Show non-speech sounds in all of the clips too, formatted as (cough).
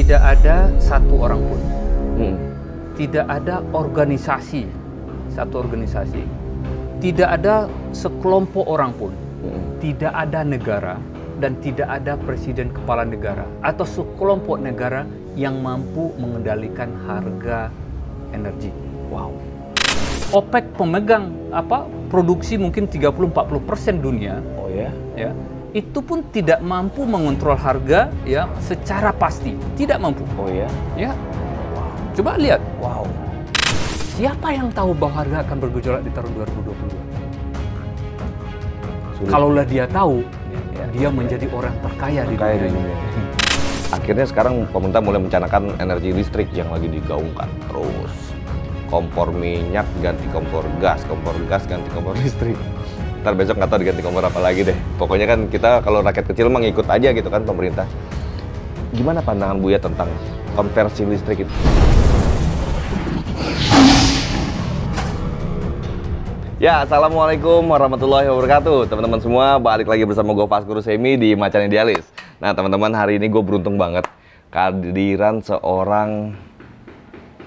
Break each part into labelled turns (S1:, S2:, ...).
S1: tidak ada satu orang pun, hmm. tidak ada organisasi, satu organisasi, tidak ada sekelompok orang pun, hmm. tidak ada negara dan tidak ada presiden kepala negara atau sekelompok negara yang mampu mengendalikan harga energi. Wow. OPEC pemegang apa produksi mungkin 30-40 persen dunia. Oh ya. Yeah? Ya itu pun tidak mampu mengontrol harga ya secara pasti, tidak mampu. Oh ya. Ya. Coba lihat. Wow. Siapa yang tahu bahwa harga akan bergejolak di tahun 2022? Kalaulah dia tahu, ya, ya, dia ya, menjadi orang terkaya, di
S2: dunia. Di dunia. (laughs) Akhirnya sekarang pemerintah mulai mencanakan energi listrik yang lagi digaungkan terus. Kompor minyak ganti kompor gas, kompor gas ganti kompor listrik ntar besok nggak tahu diganti kompor apa lagi deh pokoknya kan kita kalau rakyat kecil mah ngikut aja gitu kan pemerintah gimana pandangan Buya tentang konversi listrik itu Ya, Assalamualaikum warahmatullahi wabarakatuh Teman-teman semua, balik lagi bersama gue guru Semi di Macan Idealis Nah, teman-teman, hari ini gue beruntung banget Kehadiran seorang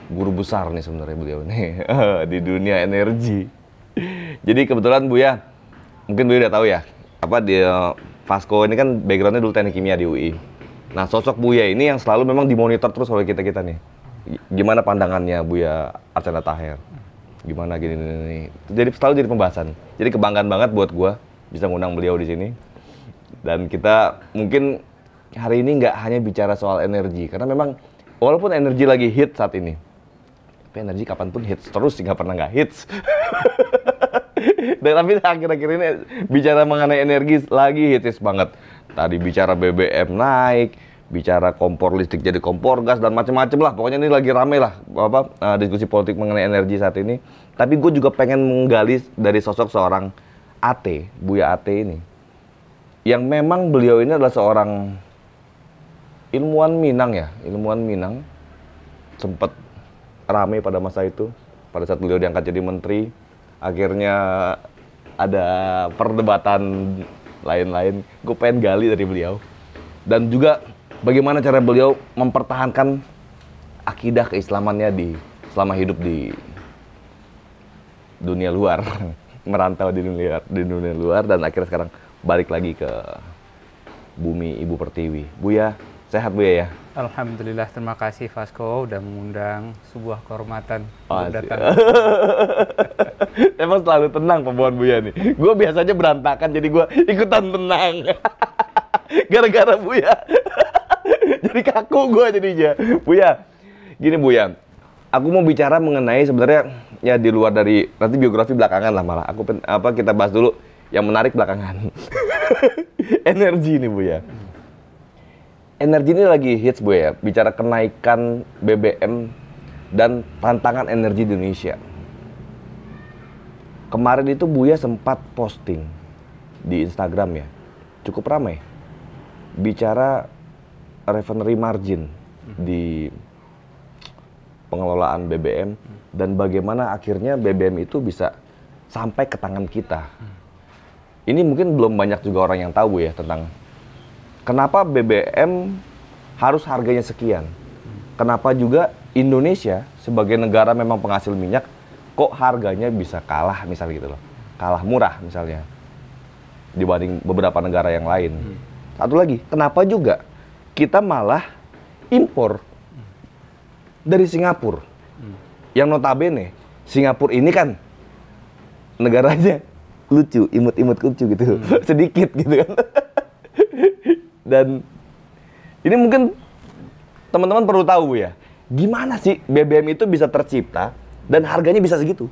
S2: guru besar nih sebenarnya beliau nih (laughs) Di dunia energi jadi kebetulan Bu ya, mungkin Bu udah tahu ya apa dia Vasco ini kan backgroundnya dulu teknik kimia di UI. Nah sosok Buya ini yang selalu memang dimonitor terus oleh kita kita nih. Gimana pandangannya Buya Arsena Taher? Gimana gini, gini, Jadi selalu jadi pembahasan. Jadi kebanggaan banget buat gue bisa ngundang beliau di sini. Dan kita mungkin hari ini nggak hanya bicara soal energi karena memang walaupun energi lagi hit saat ini, tapi energi kapanpun hits terus nggak pernah nggak hits. (laughs) (laughs) Dan tapi akhir-akhir ini bicara mengenai energi lagi hitis banget. Tadi bicara BBM naik, bicara kompor listrik jadi kompor gas dan macam-macam lah. Pokoknya ini lagi rame lah apa uh, diskusi politik mengenai energi saat ini. Tapi gue juga pengen menggali dari sosok seorang AT, Buya AT ini. Yang memang beliau ini adalah seorang ilmuwan Minang ya, ilmuwan Minang sempat rame pada masa itu pada saat beliau diangkat jadi menteri akhirnya ada perdebatan lain-lain gue pengen gali dari beliau dan juga bagaimana cara beliau mempertahankan akidah keislamannya di selama hidup di dunia luar (laughs) merantau di dunia luar, di dunia luar dan akhirnya sekarang balik lagi ke bumi ibu pertiwi Buya Sehat Bu ya?
S1: Alhamdulillah, terima kasih Vasco udah mengundang sebuah kehormatan oh, datang. (laughs) Emang selalu tenang pembawaan Buya nih. Gue biasanya berantakan, jadi gue
S2: ikutan tenang. (laughs) Gara-gara Buya. (laughs) jadi kaku gue jadinya. Buya, gini Buya. Aku mau bicara mengenai sebenarnya ya di luar dari nanti biografi belakangan lah malah. Aku apa kita bahas dulu yang menarik belakangan. Energi nih Buya energi ini lagi hits bu ya, bicara kenaikan BBM dan tantangan energi di Indonesia. Kemarin itu Buya sempat posting di Instagram ya, cukup ramai. Bicara refinery margin di pengelolaan BBM dan bagaimana akhirnya BBM itu bisa sampai ke tangan kita. Ini mungkin belum banyak juga orang yang tahu ya tentang Kenapa BBM harus harganya sekian? Kenapa juga Indonesia sebagai negara memang penghasil minyak kok harganya bisa kalah misalnya gitu loh. Kalah murah misalnya dibanding beberapa negara yang lain. Hmm. Satu lagi, kenapa juga kita malah impor dari Singapura? Hmm. Yang notabene Singapura ini kan negaranya lucu, imut-imut lucu gitu. Hmm. (laughs) Sedikit gitu kan. (laughs) Dan ini mungkin teman-teman perlu tahu ya, gimana sih BBM itu bisa tercipta dan harganya bisa
S1: segitu?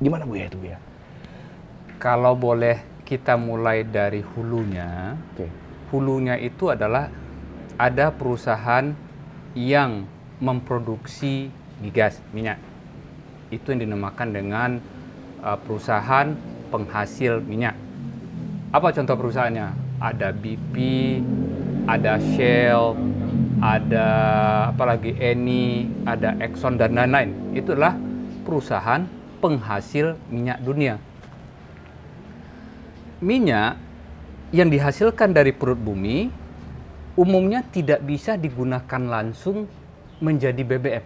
S1: Gimana Bu ya itu Bu ya? Kalau boleh kita mulai dari hulunya. Okay. Hulunya itu adalah ada perusahaan yang memproduksi migas minyak. Itu yang dinamakan dengan uh, perusahaan penghasil minyak. Apa contoh perusahaannya? ada BP, ada Shell, ada apalagi Eni, ada Exxon dan lain-lain. Itulah perusahaan penghasil minyak dunia. Minyak yang dihasilkan dari perut bumi umumnya tidak bisa digunakan langsung menjadi BBM.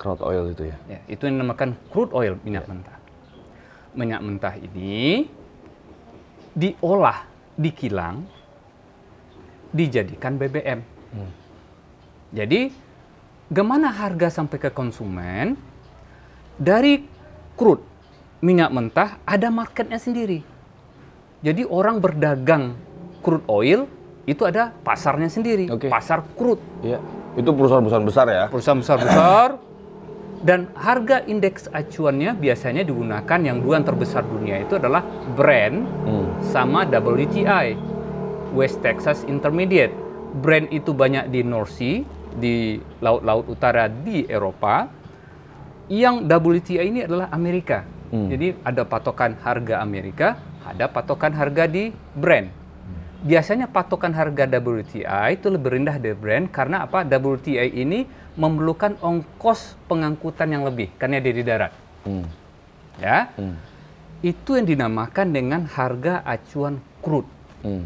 S2: Crude oil itu ya? ya
S1: itu yang dinamakan crude oil, minyak ya. mentah. Minyak mentah ini diolah di kilang dijadikan BBM. Hmm. Jadi, gimana harga sampai ke konsumen dari crude minyak mentah ada marketnya sendiri. Jadi orang berdagang crude oil itu ada pasarnya sendiri, okay. pasar crude. Iya. Itu perusahaan-perusahaan besar ya? Perusahaan besar-besar (coughs) dan harga indeks acuannya biasanya digunakan yang dua yang terbesar dunia itu adalah Brent hmm. sama WTI West Texas Intermediate Brent itu banyak di North Sea di laut-laut utara di Eropa yang WTI ini adalah Amerika hmm. jadi ada patokan harga Amerika ada patokan harga di Brent biasanya patokan harga WTI itu lebih rendah dari Brent karena apa WTI ini memerlukan ongkos pengangkutan yang lebih karena dia di darat. Hmm. Ya. Hmm. Itu yang dinamakan dengan harga acuan crude. Hmm.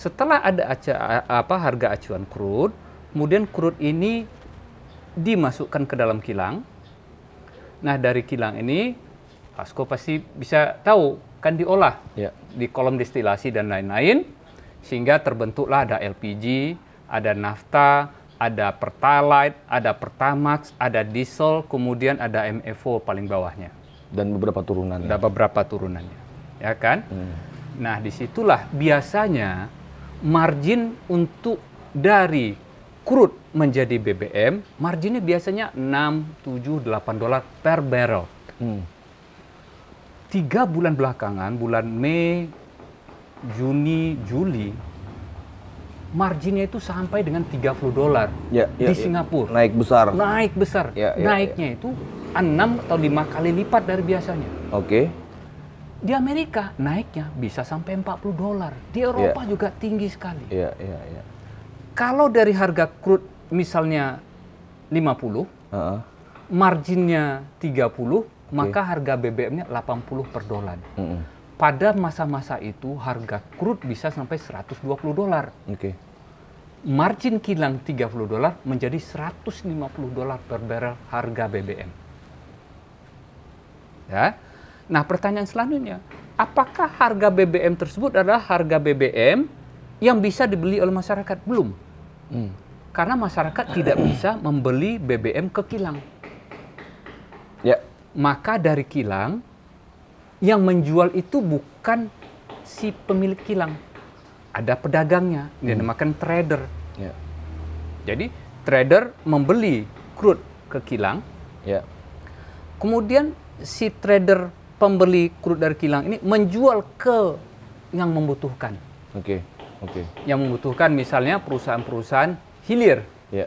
S1: Setelah ada aca, apa harga acuan crude, kemudian crude ini dimasukkan ke dalam kilang. Nah, dari kilang ini Asko pasti bisa tahu kan diolah ya. di kolom destilasi dan lain-lain sehingga terbentuklah ada LPG, ada nafta, ada Pertalite, ada Pertamax, ada Diesel, kemudian ada MFO e paling bawahnya. Dan beberapa turunannya. Ada beberapa turunannya, ya kan? Hmm. Nah disitulah biasanya margin untuk dari crude menjadi BBM, marginnya biasanya 6, 7, 8 dolar per barrel. Hmm. Tiga bulan belakangan, bulan Mei, Juni, Juli, marginnya itu sampai dengan 30 dolar
S2: ya, ya, di ya. Singapura. Ya. Naik besar. Naik
S1: besar. Ya, ya, Naiknya ya. itu 6 atau 5 kali lipat dari biasanya. Oke. Okay. Di Amerika naiknya bisa sampai 40 dolar. Di ya. Eropa ya. juga tinggi sekali. Ya, ya, ya. Kalau dari harga crude misalnya 50, uh -uh. marginnya 30, okay. maka harga BBM-nya 80 per dolar. Uh -uh pada masa-masa itu harga crude bisa sampai 120 dolar. Oke. Okay. Margin kilang 30 dolar menjadi 150 dolar per barrel harga BBM. Ya. Nah, pertanyaan selanjutnya, apakah harga BBM tersebut adalah harga BBM yang bisa dibeli oleh masyarakat? Belum. Hmm. Karena masyarakat tidak bisa membeli BBM ke kilang. Ya. Maka dari kilang yang menjual itu bukan si pemilik kilang. Ada pedagangnya, hmm. dia namakan trader. Yeah. Jadi trader membeli crude ke kilang. Yeah. Kemudian si trader pembeli crude dari kilang ini menjual ke yang membutuhkan. Oke. Okay. Oke. Okay. Yang membutuhkan misalnya perusahaan-perusahaan hilir. Yeah.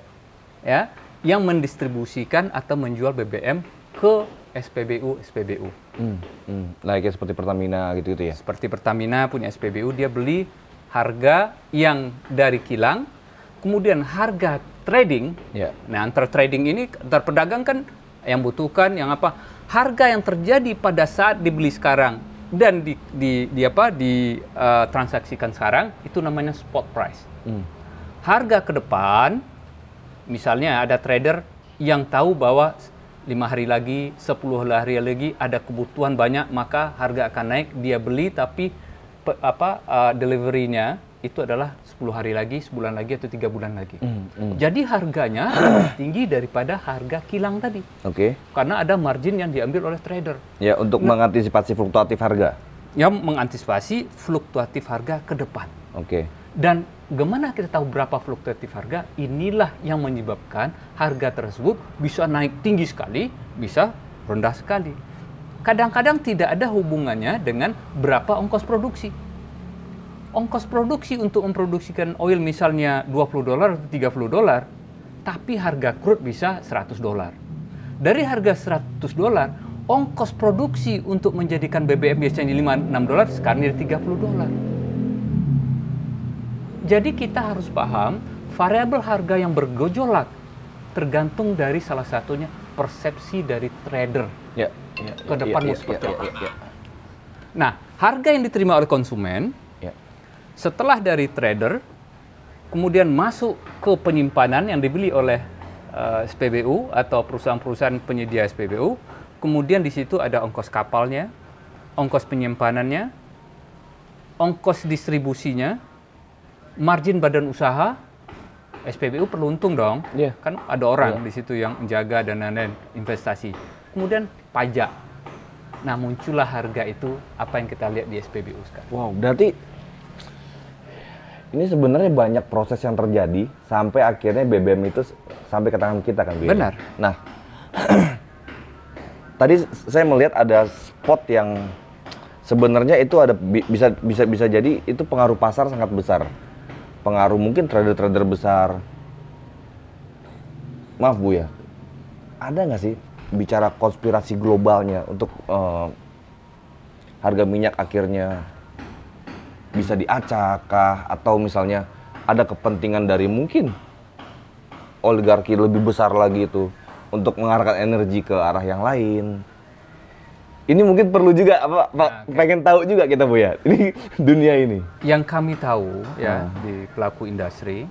S1: Ya, yang mendistribusikan atau menjual BBM ke SPBU SPBU. Hmm, hmm. seperti Pertamina gitu-gitu ya? Seperti Pertamina punya SPBU, dia beli harga yang dari kilang, kemudian harga trading. Yeah. Nah, antar trading ini, antar pedagang kan yang butuhkan, yang apa, harga yang terjadi pada saat dibeli sekarang dan di, di, di apa ditransaksikan eh, uh, sekarang itu namanya spot price. Hmm. Harga ke depan, misalnya ada trader yang tahu bahwa lima hari lagi, sepuluh hari lagi ada kebutuhan banyak maka harga akan naik dia beli tapi pe, apa uh, deliverynya itu adalah sepuluh hari lagi, sebulan lagi atau tiga bulan lagi. Mm, mm. Jadi harganya lebih (clears throat) tinggi daripada harga kilang tadi. Oke. Okay. Karena ada margin yang diambil oleh trader. Ya untuk nah, mengantisipasi fluktuatif harga. Yang mengantisipasi fluktuatif harga ke depan. Oke. Okay. Dan gimana kita tahu berapa fluktuatif harga? Inilah yang menyebabkan harga tersebut bisa naik tinggi sekali, bisa rendah sekali. Kadang-kadang tidak ada hubungannya dengan berapa ongkos produksi. Ongkos produksi untuk memproduksikan oil misalnya 20 dolar atau 30 dolar, tapi harga crude bisa 100 dolar. Dari harga 100 dolar, ongkos produksi untuk menjadikan BBM biasanya 5 6 dolar sekarang jadi 30 dolar jadi kita harus paham variabel harga yang bergejolak tergantung dari salah satunya persepsi dari trader ya, ya, ke ya, depannya. ya, seperti ya, ya, ya, ya. Nah, harga yang diterima oleh konsumen ya. setelah dari trader kemudian masuk ke penyimpanan yang dibeli oleh uh, eh, SPBU atau perusahaan-perusahaan penyedia SPBU, kemudian di situ ada ongkos kapalnya, ongkos penyimpanannya, ongkos distribusinya, margin badan usaha SPBU perlu untung dong. Yeah. Kan ada orang yeah. di situ yang menjaga dan lain-lain investasi. Kemudian pajak. Nah, muncullah harga itu apa yang kita lihat di SPBU sekarang. Wow, berarti
S2: ini sebenarnya banyak proses yang terjadi sampai akhirnya BBM itu sampai ke tangan kita kan. BBM. Benar. Nah, (clears throat) tadi saya melihat ada spot yang sebenarnya itu ada bisa bisa bisa jadi itu pengaruh pasar sangat besar pengaruh mungkin trader-trader besar. Maaf Bu ya, ada nggak sih bicara konspirasi globalnya untuk uh, harga minyak akhirnya bisa diacakah atau misalnya ada kepentingan dari mungkin oligarki lebih besar lagi itu untuk mengarahkan energi ke arah yang lain
S1: ini mungkin perlu juga apa Pak nah, pengen tahu juga kita Bu ya. Ini (laughs) dunia ini. Yang kami tahu ya ah. di pelaku industri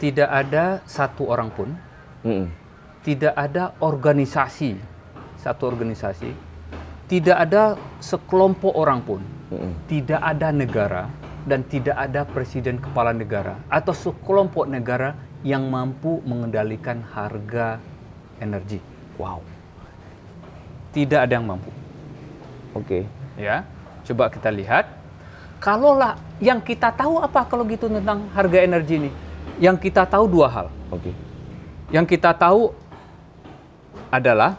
S1: tidak ada satu orang pun. Hmm. Tidak ada organisasi satu organisasi. Tidak ada sekelompok orang pun. Hmm. Tidak ada negara dan tidak ada presiden kepala negara atau sekelompok negara yang mampu mengendalikan harga energi. Wow tidak ada yang mampu. Oke. Okay. Ya, coba kita lihat. Kalaulah yang kita tahu apa kalau gitu tentang harga energi ini? Yang kita tahu dua hal. Oke. Okay. Yang kita tahu adalah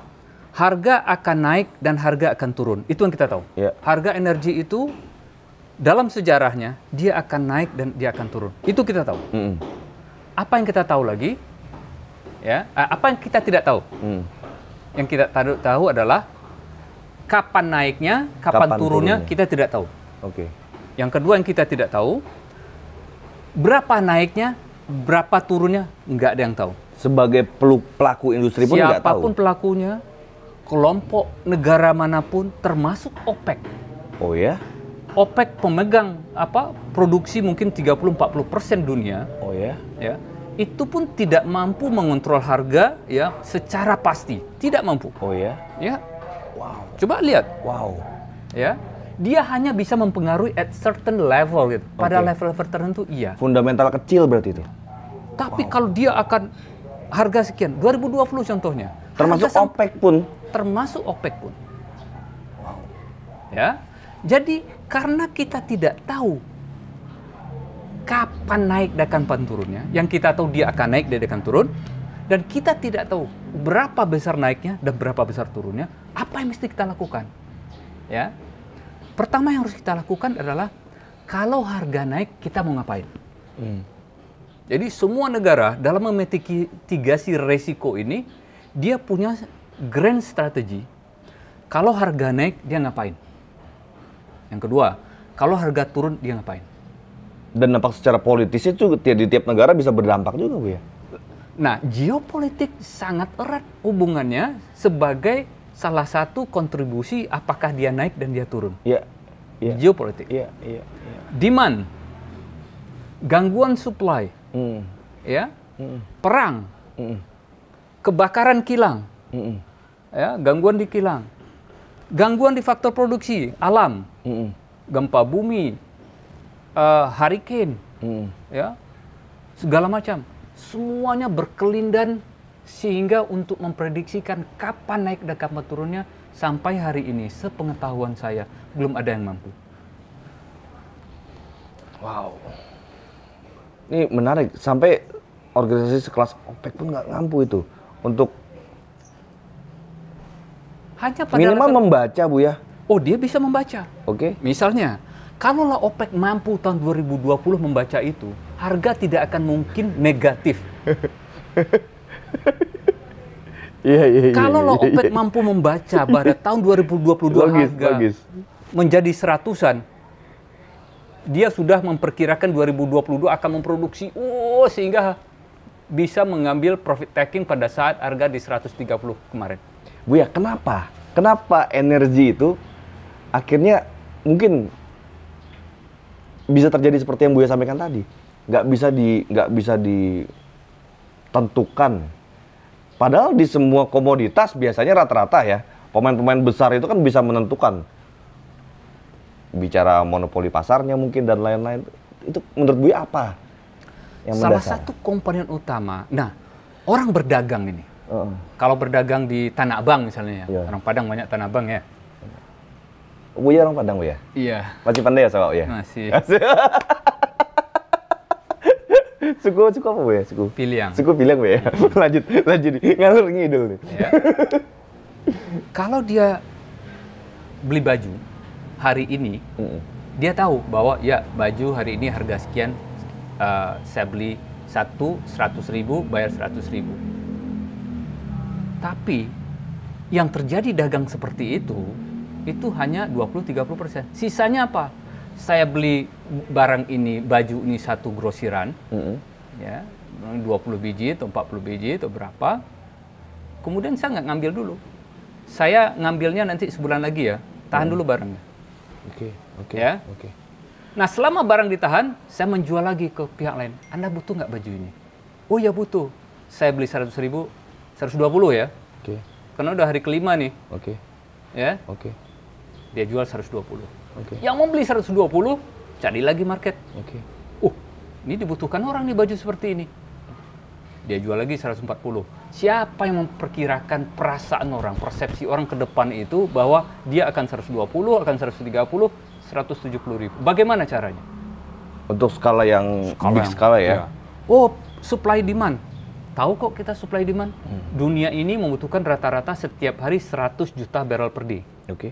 S1: harga akan naik dan harga akan turun. Itu yang kita tahu. Yeah. Harga energi itu dalam sejarahnya dia akan naik dan dia akan turun. Itu kita tahu. Mm -hmm. Apa yang kita tahu lagi? Ya, apa yang kita tidak tahu? Mm. Yang kita tahu adalah kapan naiknya, kapan, kapan turunnya, turunnya, kita tidak tahu. Oke. Okay. Yang kedua yang kita tidak tahu berapa naiknya, berapa turunnya, nggak ada yang tahu. Sebagai pelaku industri pun nggak tahu. Siapapun pelakunya, kelompok negara manapun, termasuk OPEC. Oh ya? OPEC pemegang apa produksi mungkin 30-40 persen dunia. Oh ya? Ya itu pun tidak mampu mengontrol harga ya secara pasti, tidak mampu. Oh ya. Ya. Wow. Coba lihat. Wow. Ya. Dia hanya bisa mempengaruhi at certain level gitu. Pada level-level tertentu iya.
S2: Fundamental kecil berarti itu.
S1: Tapi wow. kalau dia akan harga sekian, 2020 contohnya. Termasuk OPEC pun. Termasuk OPEC pun. Wow. Ya. Jadi karena kita tidak tahu kapan naik dan kapan turunnya. Yang kita tahu dia akan naik, dia akan turun. Dan kita tidak tahu berapa besar naiknya dan berapa besar turunnya. Apa yang mesti kita lakukan? Ya, pertama yang harus kita lakukan adalah kalau harga naik kita mau ngapain? Hmm. Jadi semua negara dalam memitigasi resiko ini dia punya grand strategy. Kalau harga naik dia ngapain? Yang kedua, kalau harga turun dia ngapain?
S2: dan nampak secara politis itu di tiap negara bisa berdampak juga bu
S1: ya. Nah, geopolitik sangat erat hubungannya sebagai salah satu kontribusi apakah dia naik dan dia turun. Iya. Yeah, geopolitik. Iya, yeah, iya, Demand. Gangguan supply. Mm. Ya. Mm. Perang. Mm. Kebakaran kilang. Mm. Ya, gangguan di kilang. Gangguan di faktor produksi, alam. Mm. Gempa bumi, uh, eh, hurricane, hmm. ya segala macam, semuanya berkelindan sehingga untuk memprediksikan kapan naik dan kapan turunnya sampai hari ini sepengetahuan saya belum ada yang mampu.
S2: Wow. Ini menarik sampai
S1: organisasi sekelas OPEC pun nggak mampu itu untuk hanya pada minimal rata... membaca bu ya. Oh dia bisa membaca. Oke. Okay. Misalnya Kalaulah OPEC mampu tahun 2020 membaca itu, harga tidak akan mungkin negatif. (laughs) Iya, iya, iya. Kalaulah iya, iya. OPEC mampu membaca pada tahun 2022 logis, (laughs) harga logis. menjadi seratusan, dia sudah memperkirakan 2022 akan memproduksi, oh sehingga bisa mengambil profit taking pada saat harga di 130 kemarin.
S2: Bu ya kenapa? Kenapa energi itu akhirnya mungkin bisa terjadi seperti yang Buya sampaikan tadi. Nggak bisa di nggak bisa ditentukan. Padahal di semua komoditas biasanya rata-rata ya pemain-pemain besar itu kan bisa menentukan bicara monopoli pasarnya mungkin dan lain-lain itu menurut gue apa yang salah mendasar? satu
S1: komponen utama nah orang berdagang ini uh -uh. kalau berdagang di tanah abang misalnya ya yeah. orang padang banyak tanah abang ya Buya orang Padang, Buya? Iya. Masih pandai ya sama Buya?
S2: Masih. (laughs) suku suku apa Buya? Suku Piliang. Suku Piliang, Buya. (laughs) lanjut, lanjut. Ngalur ngidul nih. Iya.
S1: (laughs) Kalau dia beli baju hari ini, mm -mm. dia tahu bahwa ya baju hari ini harga sekian, uh, saya beli satu seratus ribu bayar seratus ribu. Tapi yang terjadi dagang seperti itu itu hanya 20-30%. Sisanya apa? Saya beli barang ini, baju ini satu grosiran, mm -hmm. ya, 20 biji atau 40 biji atau berapa. Kemudian saya nggak ngambil dulu. Saya ngambilnya nanti sebulan lagi ya. Tahan mm. dulu barangnya. Oke, okay, oke, okay, ya. oke. Okay. Nah, selama barang ditahan, saya menjual lagi ke pihak lain. Anda butuh nggak baju ini? Oh ya butuh. Saya beli 100 ribu, 120 ya. Oke. Okay. Karena udah hari kelima nih. Oke. Okay. Ya. Oke. Okay dia jual 120. Okay. Yang membeli 120 cari lagi market. Okay. Uh, ini dibutuhkan orang nih baju seperti ini. Dia jual lagi 140. Siapa yang memperkirakan perasaan orang, persepsi orang ke depan itu bahwa dia akan 120, akan 130, 170 ribu. Bagaimana caranya?
S2: Untuk skala yang skala big yang, skala ya. Iya.
S1: Oh, supply demand. Tahu kok kita supply demand? Hmm. Dunia ini membutuhkan rata-rata setiap hari 100 juta barrel per day. Oke. Okay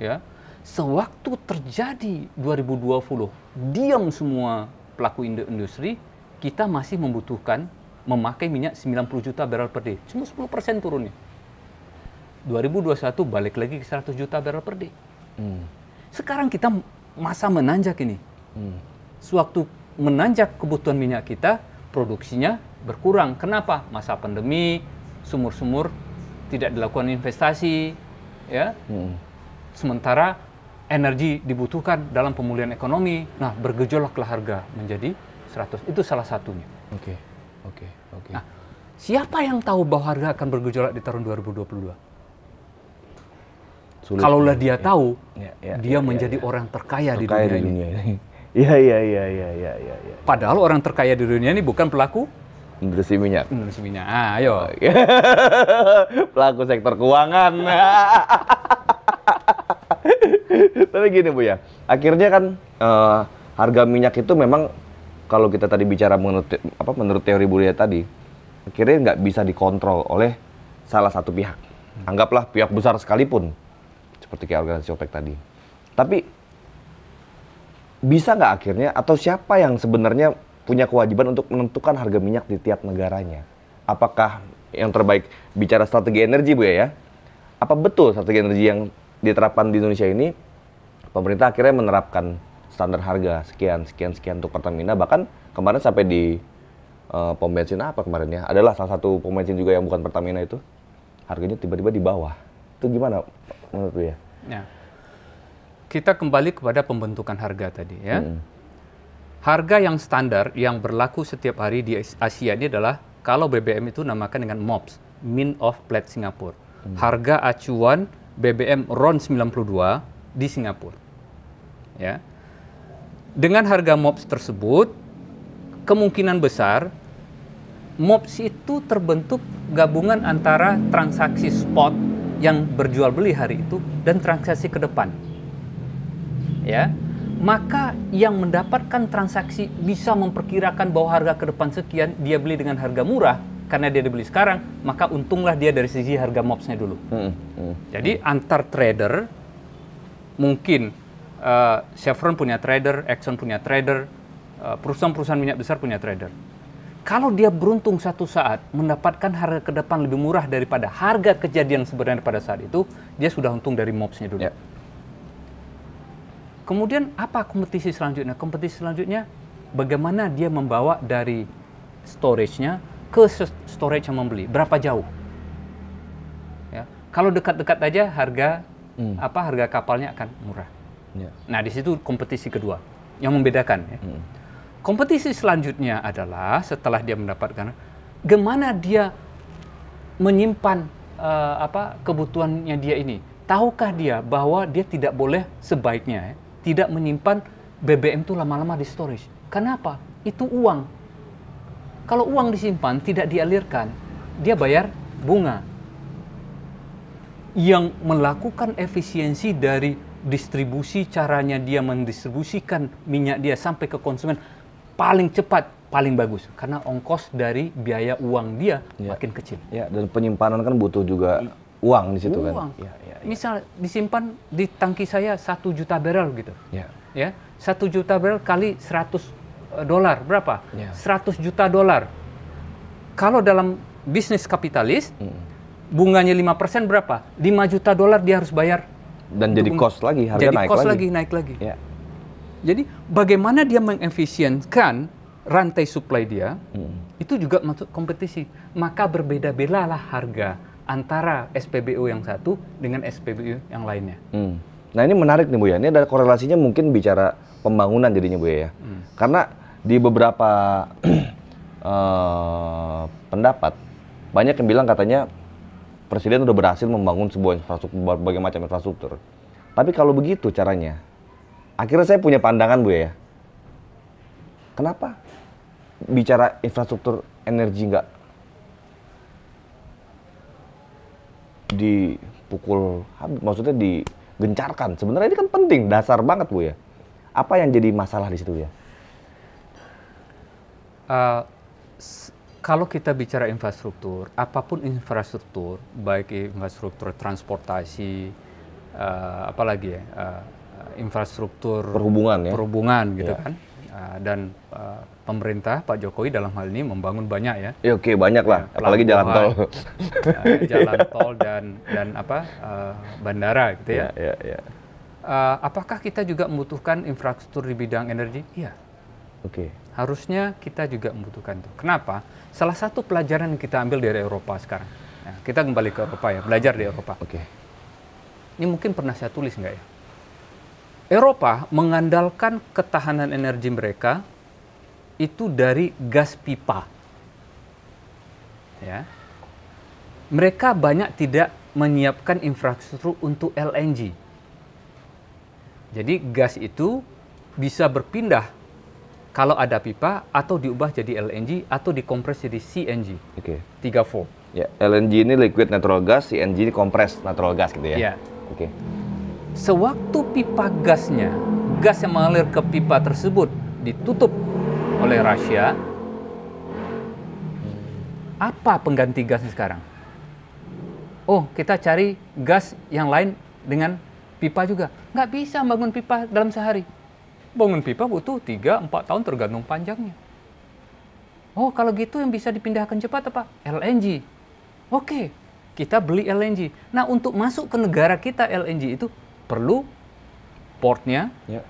S1: ya sewaktu terjadi 2020 diam semua pelaku industri kita masih membutuhkan memakai minyak 90 juta barrel per day cuma 10% turunnya 2021 balik lagi ke 100 juta barrel per day hmm. sekarang kita masa menanjak ini hmm. sewaktu menanjak kebutuhan minyak kita produksinya berkurang kenapa masa pandemi sumur-sumur tidak dilakukan investasi ya hmm Sementara energi dibutuhkan dalam pemulihan ekonomi. Nah, bergejolaklah harga menjadi 100. Itu salah satunya.
S2: Oke. Okay. Oke. Okay.
S1: Oke. Okay. Nah, siapa yang tahu bahwa harga akan bergejolak di tahun 2022? Sulit. Kalaulah dia ya. tahu, ya, ya, dia ya, menjadi ya, orang terkaya, terkaya di dunia, ini. Iya, (laughs) iya, iya, iya, iya, iya. Ya. Padahal orang terkaya di dunia ini bukan pelaku
S2: industri minyak. Industri minyak.
S1: Ah, ayo. (laughs) pelaku sektor keuangan. (laughs)
S2: Tapi gini Bu ya, akhirnya kan uh, harga minyak itu memang kalau kita tadi bicara menurut apa menurut teori bu ya tadi, akhirnya nggak bisa dikontrol oleh salah satu pihak. Anggaplah pihak besar sekalipun, seperti kayak organisasi OPEC tadi. Tapi bisa nggak akhirnya atau siapa yang sebenarnya punya kewajiban untuk menentukan harga minyak di tiap negaranya? Apakah yang terbaik bicara strategi energi bu ya? ya? Apa betul strategi energi yang diterapkan di Indonesia ini pemerintah akhirnya menerapkan standar harga sekian sekian sekian untuk Pertamina bahkan kemarin sampai di uh, pom bensin apa kemarin ya adalah salah satu pom bensin juga yang bukan Pertamina itu harganya tiba-tiba di bawah itu gimana menurut ya?
S1: ya kita kembali kepada pembentukan harga tadi ya hmm. harga yang standar yang berlaku setiap hari di Asia ini adalah kalau BBM itu namakan dengan MOPS min of plate Singapura hmm. harga acuan BBM RON 92 di Singapura. Ya. Dengan harga MOPS tersebut, kemungkinan besar MOPS itu terbentuk gabungan antara transaksi spot yang berjual beli hari itu dan transaksi ke depan. Ya. Maka yang mendapatkan transaksi bisa memperkirakan bahwa harga ke depan sekian, dia beli dengan harga murah, karena dia dibeli sekarang, maka untunglah dia dari sisi harga mobsnya dulu. Hmm. Hmm. Jadi antar trader mungkin uh, Chevron punya trader, Exxon punya trader, eh, perusahaan-perusahaan minyak besar punya trader. Kalau dia beruntung satu saat mendapatkan harga ke depan lebih murah daripada harga kejadian sebenarnya pada saat itu, dia sudah untung dari mobsnya dulu. Yeah. Kemudian apa kompetisi selanjutnya? Kompetisi selanjutnya bagaimana dia membawa dari storage-nya ke storage yang membeli berapa jauh ya kalau dekat-dekat aja harga hmm. apa harga kapalnya akan murah yeah. nah di situ kompetisi kedua yang membedakan ya. hmm. kompetisi selanjutnya adalah setelah dia mendapatkan gimana dia menyimpan uh, apa kebutuhannya dia ini tahukah dia bahwa dia tidak boleh sebaiknya ya, tidak menyimpan BBM itu lama-lama di storage kenapa itu uang kalau uang disimpan tidak dialirkan, dia bayar bunga. Yang melakukan efisiensi dari distribusi caranya dia mendistribusikan minyak dia sampai ke konsumen paling cepat paling bagus karena ongkos dari biaya uang dia ya. makin kecil. Ya
S2: dan penyimpanan kan butuh juga uang di situ kan? uang. kan.
S1: Ya, ya, ya. Misal disimpan di tangki saya satu juta barrel gitu. Ya. Ya satu juta barrel kali 100 Eh, dolar berapa? Yeah. Ya. 100 juta dolar. Kalau dalam bisnis kapitalis mm. bunganya 5% berapa? 5 juta dolar dia harus bayar
S2: dan jadi cost lagi harga jadi naik cost lagi. lagi
S1: naik lagi. Yeah. Jadi bagaimana dia mengefisienkan rantai supply dia mm. itu juga masuk kompetisi. Maka berbeda-bedalah harga antara SPBU yang satu dengan SPBU yang lainnya.
S2: Mm. Nah ini menarik nih Bu ya, ini ada korelasinya mungkin bicara pembangunan jadinya Bu ya. Hmm. Karena di beberapa uh, (clears throat) pendapat banyak yang bilang katanya presiden udah berhasil membangun sebuah infrastruktur berbagai macam infrastruktur. Tapi kalau begitu caranya, akhirnya saya punya pandangan bu ya. Kenapa bicara infrastruktur energi nggak dipukul habis, maksudnya digencarkan? Sebenarnya ini kan penting, dasar banget bu ya. Apa yang jadi masalah di situ ya?
S1: Eh, kalau kita bicara infrastruktur, apapun infrastruktur, baik infrastruktur transportasi, uh, apalagi ya, uh, infrastruktur perhubungan, ya? perhubungan gitu yeah. kan, uh, dan uh, pemerintah Pak Jokowi dalam hal ini membangun banyak ya. Yeah, Oke okay,
S2: banyak lah, ya, apalagi jalan tol, uh, jalan tol
S1: dan dan apa uh, bandara gitu ya. yeah, yeah. Uh, apakah kita juga membutuhkan infrastruktur di bidang energi? Iya. Yeah Oke. Okay. Harusnya kita juga membutuhkan itu. Kenapa? Salah satu pelajaran yang kita ambil dari Eropa sekarang. Nah, kita kembali ke Eropa ya, belajar di Eropa. Oke. Okay. Ini mungkin pernah saya tulis nggak ya? Eropa mengandalkan ketahanan energi mereka itu dari gas pipa. Ya. Mereka banyak tidak menyiapkan infrastruktur untuk LNG. Jadi gas itu bisa berpindah kalau ada pipa atau diubah jadi LNG atau dikompres jadi CNG. Oke. Okay. Tiga form.
S2: Ya, LNG ini liquid natural gas, CNG ini kompres natural gas gitu ya. Iya.
S1: Oke. Okay. Sewaktu pipa gasnya, gas yang mengalir ke pipa tersebut ditutup oleh Rusia, apa pengganti gasnya sekarang? Oh, kita cari gas yang lain dengan pipa juga. Nggak bisa bangun pipa dalam sehari Bangun pipa butuh 3-4 tahun tergantung panjangnya. Oh, kalau gitu yang bisa dipindahkan cepat apa? LNG. Oke, kita beli LNG. Nah, untuk masuk ke negara kita LNG itu perlu portnya. Ya.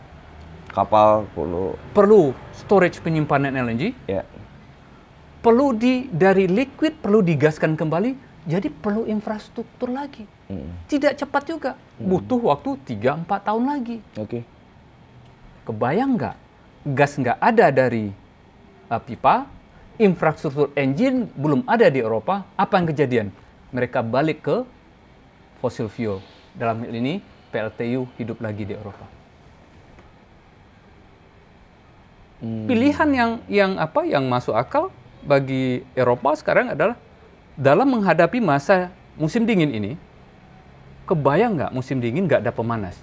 S1: Kapal perlu. Perlu storage penyimpanan LNG. Ya. Perlu di dari liquid perlu digaskan kembali. Jadi perlu infrastruktur lagi. Hmm. Tidak cepat juga. Hmm. Butuh waktu 3-4 tahun lagi. Oke. Okay. Kebayang nggak? Gas nggak ada dari uh, pipa, infrastruktur engine belum ada di Eropa. Apa yang kejadian? Mereka balik ke fossil fuel. Dalam hal ini PLTU hidup lagi di Eropa. Hmm. Pilihan yang yang apa yang masuk akal bagi Eropa sekarang adalah dalam menghadapi masa musim dingin ini, kebayang nggak musim dingin nggak ada pemanas?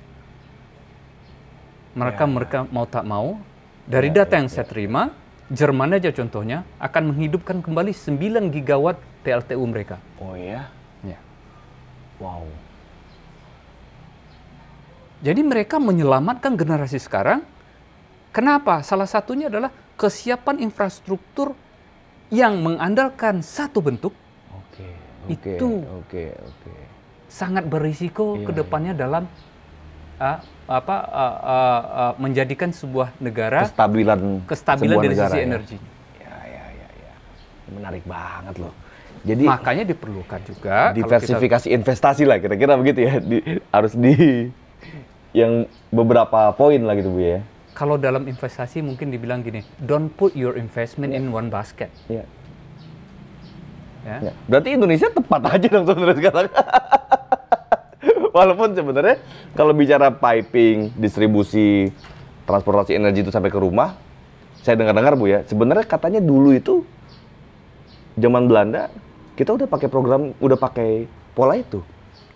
S1: Mereka yeah. mereka mau tak mau dari yeah, data yeah, yang yeah. saya terima Jerman aja contohnya akan menghidupkan kembali 9 gigawatt PLTU mereka. Oh ya? Ya. Wow. Jadi mereka menyelamatkan generasi sekarang. Kenapa? Salah satunya adalah kesiapan infrastruktur yang mengandalkan satu bentuk. Oke. Okay, okay, itu oke okay, oke. Okay. Sangat berisiko yeah, ke yeah. Iya. dalam uh, apa uh, uh, uh, menjadikan sebuah negara kestabilan kestabilan sebuah dari negara, sisi ya. energi. Ya ya ya ya. Menarik banget loh. Jadi makanya diperlukan juga diversifikasi
S2: kita, investasi lah kira-kira begitu ya. Di, harus di yang beberapa poin lah gitu Bu ya.
S1: Kalau dalam investasi mungkin dibilang gini, don't put your investment yeah. in ya. one basket. Yeah. Ya. Yeah. Ya. Berarti Indonesia tepat aja dong sebenarnya sekarang. (laughs)
S2: Walaupun sebenarnya kalau bicara piping, distribusi, transportasi energi itu sampai ke rumah, saya dengar-dengar Bu ya, sebenarnya katanya dulu itu zaman Belanda kita udah pakai program, udah pakai pola itu.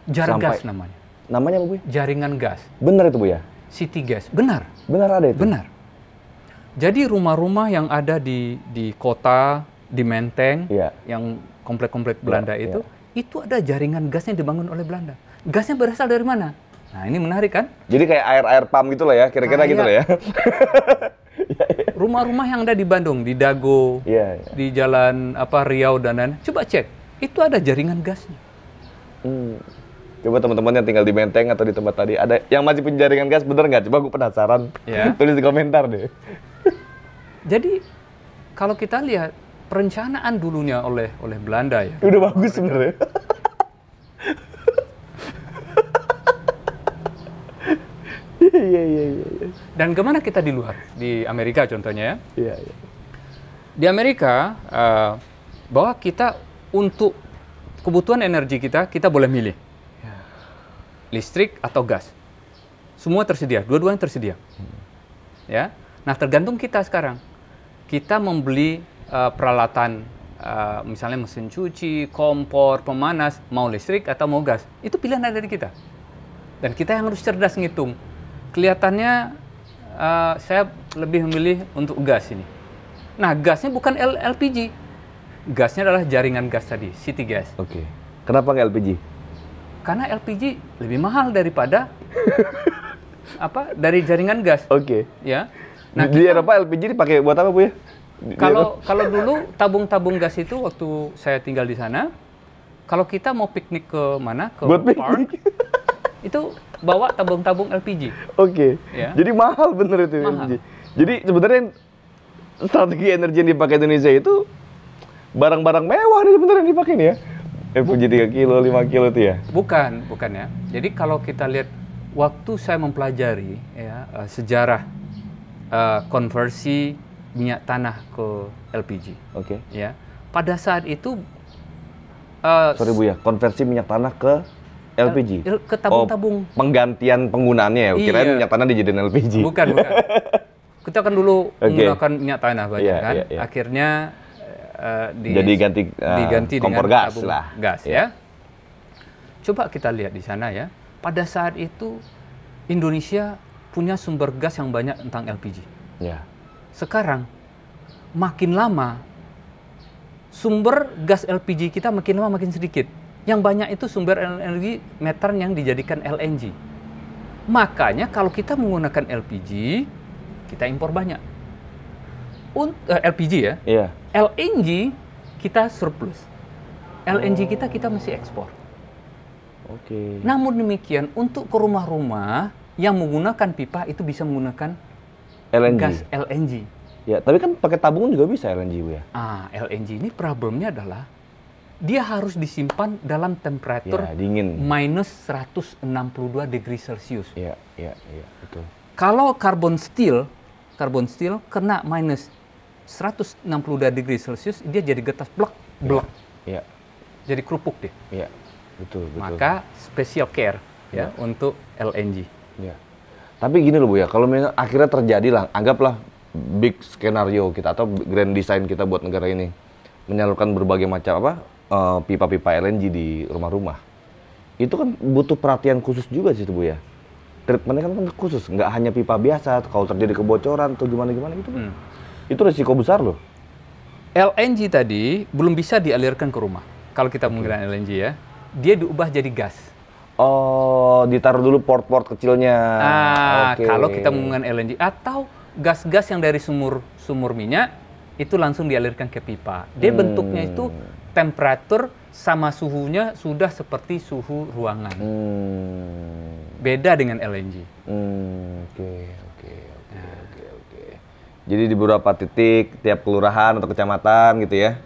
S1: jaringan gas namanya. Namanya apa Bu? Jaringan gas. Benar itu Bu ya? City gas. Benar. Benar ada itu. Benar. Jadi rumah-rumah yang ada di di kota, di Menteng, yeah. yang komplek-komplek Belanda yeah, itu, yeah. itu ada jaringan gas yang dibangun oleh Belanda gasnya berasal dari mana? Nah, ini menarik kan? Jadi kayak air-air pam gitu lah ya, kira-kira gitu lah ya. (laughs) Rumah-rumah yang ada di Bandung, di Dago, yeah, yeah. di Jalan apa Riau dan lain, coba cek, itu ada jaringan gasnya. Hmm. Coba teman-teman yang tinggal
S2: di Menteng atau di tempat tadi, ada yang masih punya jaringan gas bener nggak? Coba gue penasaran, yeah. (laughs) tulis di komentar deh.
S1: (laughs) Jadi kalau kita lihat perencanaan dulunya oleh oleh Belanda ya. Udah bagus sebenarnya. Iya, iya iya iya. Dan kemana kita di luar di Amerika contohnya ya? Iya. iya. Di Amerika uh, bahwa kita untuk kebutuhan energi kita kita boleh milih ya. listrik atau gas. Semua tersedia, dua-duanya tersedia. Hmm. Ya. Nah tergantung kita sekarang. Kita membeli uh, peralatan uh, misalnya mesin cuci, kompor, pemanas, mau listrik atau mau gas. Itu pilihan ada di kita. Dan kita yang harus cerdas ngitung kelihatannya uh, saya lebih memilih untuk gas ini. Nah, gasnya bukan L LPG. Gasnya adalah jaringan gas tadi, city gas. Oke. Okay. Kenapa nggak LPG? Karena LPG lebih mahal daripada (laughs) apa? Dari jaringan gas. Oke. Okay. Ya.
S2: Nah, di, kita, di Eropa LPG dipakai buat apa, Bu ya? kalau
S1: kalau dulu tabung-tabung gas itu waktu saya tinggal di sana, kalau kita mau piknik ke mana? Ke buat park. Piknik. Itu bawa tabung-tabung LPG. Oke. Okay. Ya. Jadi
S2: mahal bener itu mahal. LPG. Jadi sebenarnya strategi energi yang dipakai Indonesia itu barang-barang mewah
S1: nih sebenarnya yang dipakai nih ya.
S2: LPG 3 kilo, 5 kilo itu ya?
S1: Bukan, bukan ya. Jadi kalau kita lihat waktu saya mempelajari ya eh, sejarah uh, konversi minyak tanah ke LPG. Oke. Okay. Ya. Pada saat itu uh, Sorry Bu ya,
S2: konversi minyak tanah ke LPG. Ke tabung-tabung. Oh, penggantian penggunaannya ya. Iya. Kirain minyak tanah dijadiin LPG. Bukan, bukan.
S1: (laughs) Kita kan dulu okay. menggunakan minyak tanah banyak yeah, kan. Yeah, yeah. Akhirnya uh, di, jadi ganti uh, diganti kompor dengan gas tabung lah. gas yeah. ya. Coba kita lihat di sana ya. Pada saat itu Indonesia punya sumber gas yang banyak tentang LPG. Yeah. Sekarang makin lama sumber gas LPG kita makin lama makin sedikit yang banyak itu sumber energi metan yang dijadikan LNG. Makanya kalau kita menggunakan LPG, kita impor banyak. Unt uh, eh, LPG ya. yeah. LNG kita surplus. LNG oh. kita kita masih ekspor. Oke. Okay. Namun demikian untuk ke rumah-rumah yang menggunakan pipa itu bisa menggunakan LNG. gas LNG.
S2: Ya, tapi kan pakai tabung juga bisa LNG ya.
S1: Ah, LNG ini problemnya adalah dia harus disimpan dalam temperatur ya, dingin. minus 162 derajat Celcius. Iya,
S2: iya, iya, betul.
S1: Kalau karbon steel, karbon steel kena minus 162 derajat Celcius, dia jadi getas blok-blok. Iya. Ya. Jadi kerupuk deh. Iya, betul, betul. Maka special care ya, ya untuk LNG. Iya.
S2: Tapi gini loh Bu ya, kalau akhirnya terjadi lah, anggaplah big skenario kita atau grand design kita buat negara ini menyalurkan berbagai macam apa Eh, pipa-pipa uh, LNG di rumah-rumah. Itu kan butuh perhatian khusus juga sih tuh Bu ya. Treatmentnya kan, khusus, nggak hanya pipa biasa. Kalau terjadi kebocoran atau
S1: gimana-gimana gitu, hmm. itu resiko besar loh. LNG tadi belum bisa dialirkan ke rumah. Kalau kita okay. menggunakan LNG ya, dia diubah jadi gas.
S2: Oh, ditaruh dulu port-port kecilnya. Ah, okay. kalau kita menggunakan
S1: LNG atau gas-gas yang dari sumur sumur minyak itu langsung dialirkan ke pipa. Dia hmm. bentuknya itu temperatur sama suhunya sudah seperti suhu ruangan. Hmm. Beda dengan LNG. Hmm, oke, oke, oke,
S2: oke, Jadi di beberapa titik tiap kelurahan atau kecamatan gitu ya,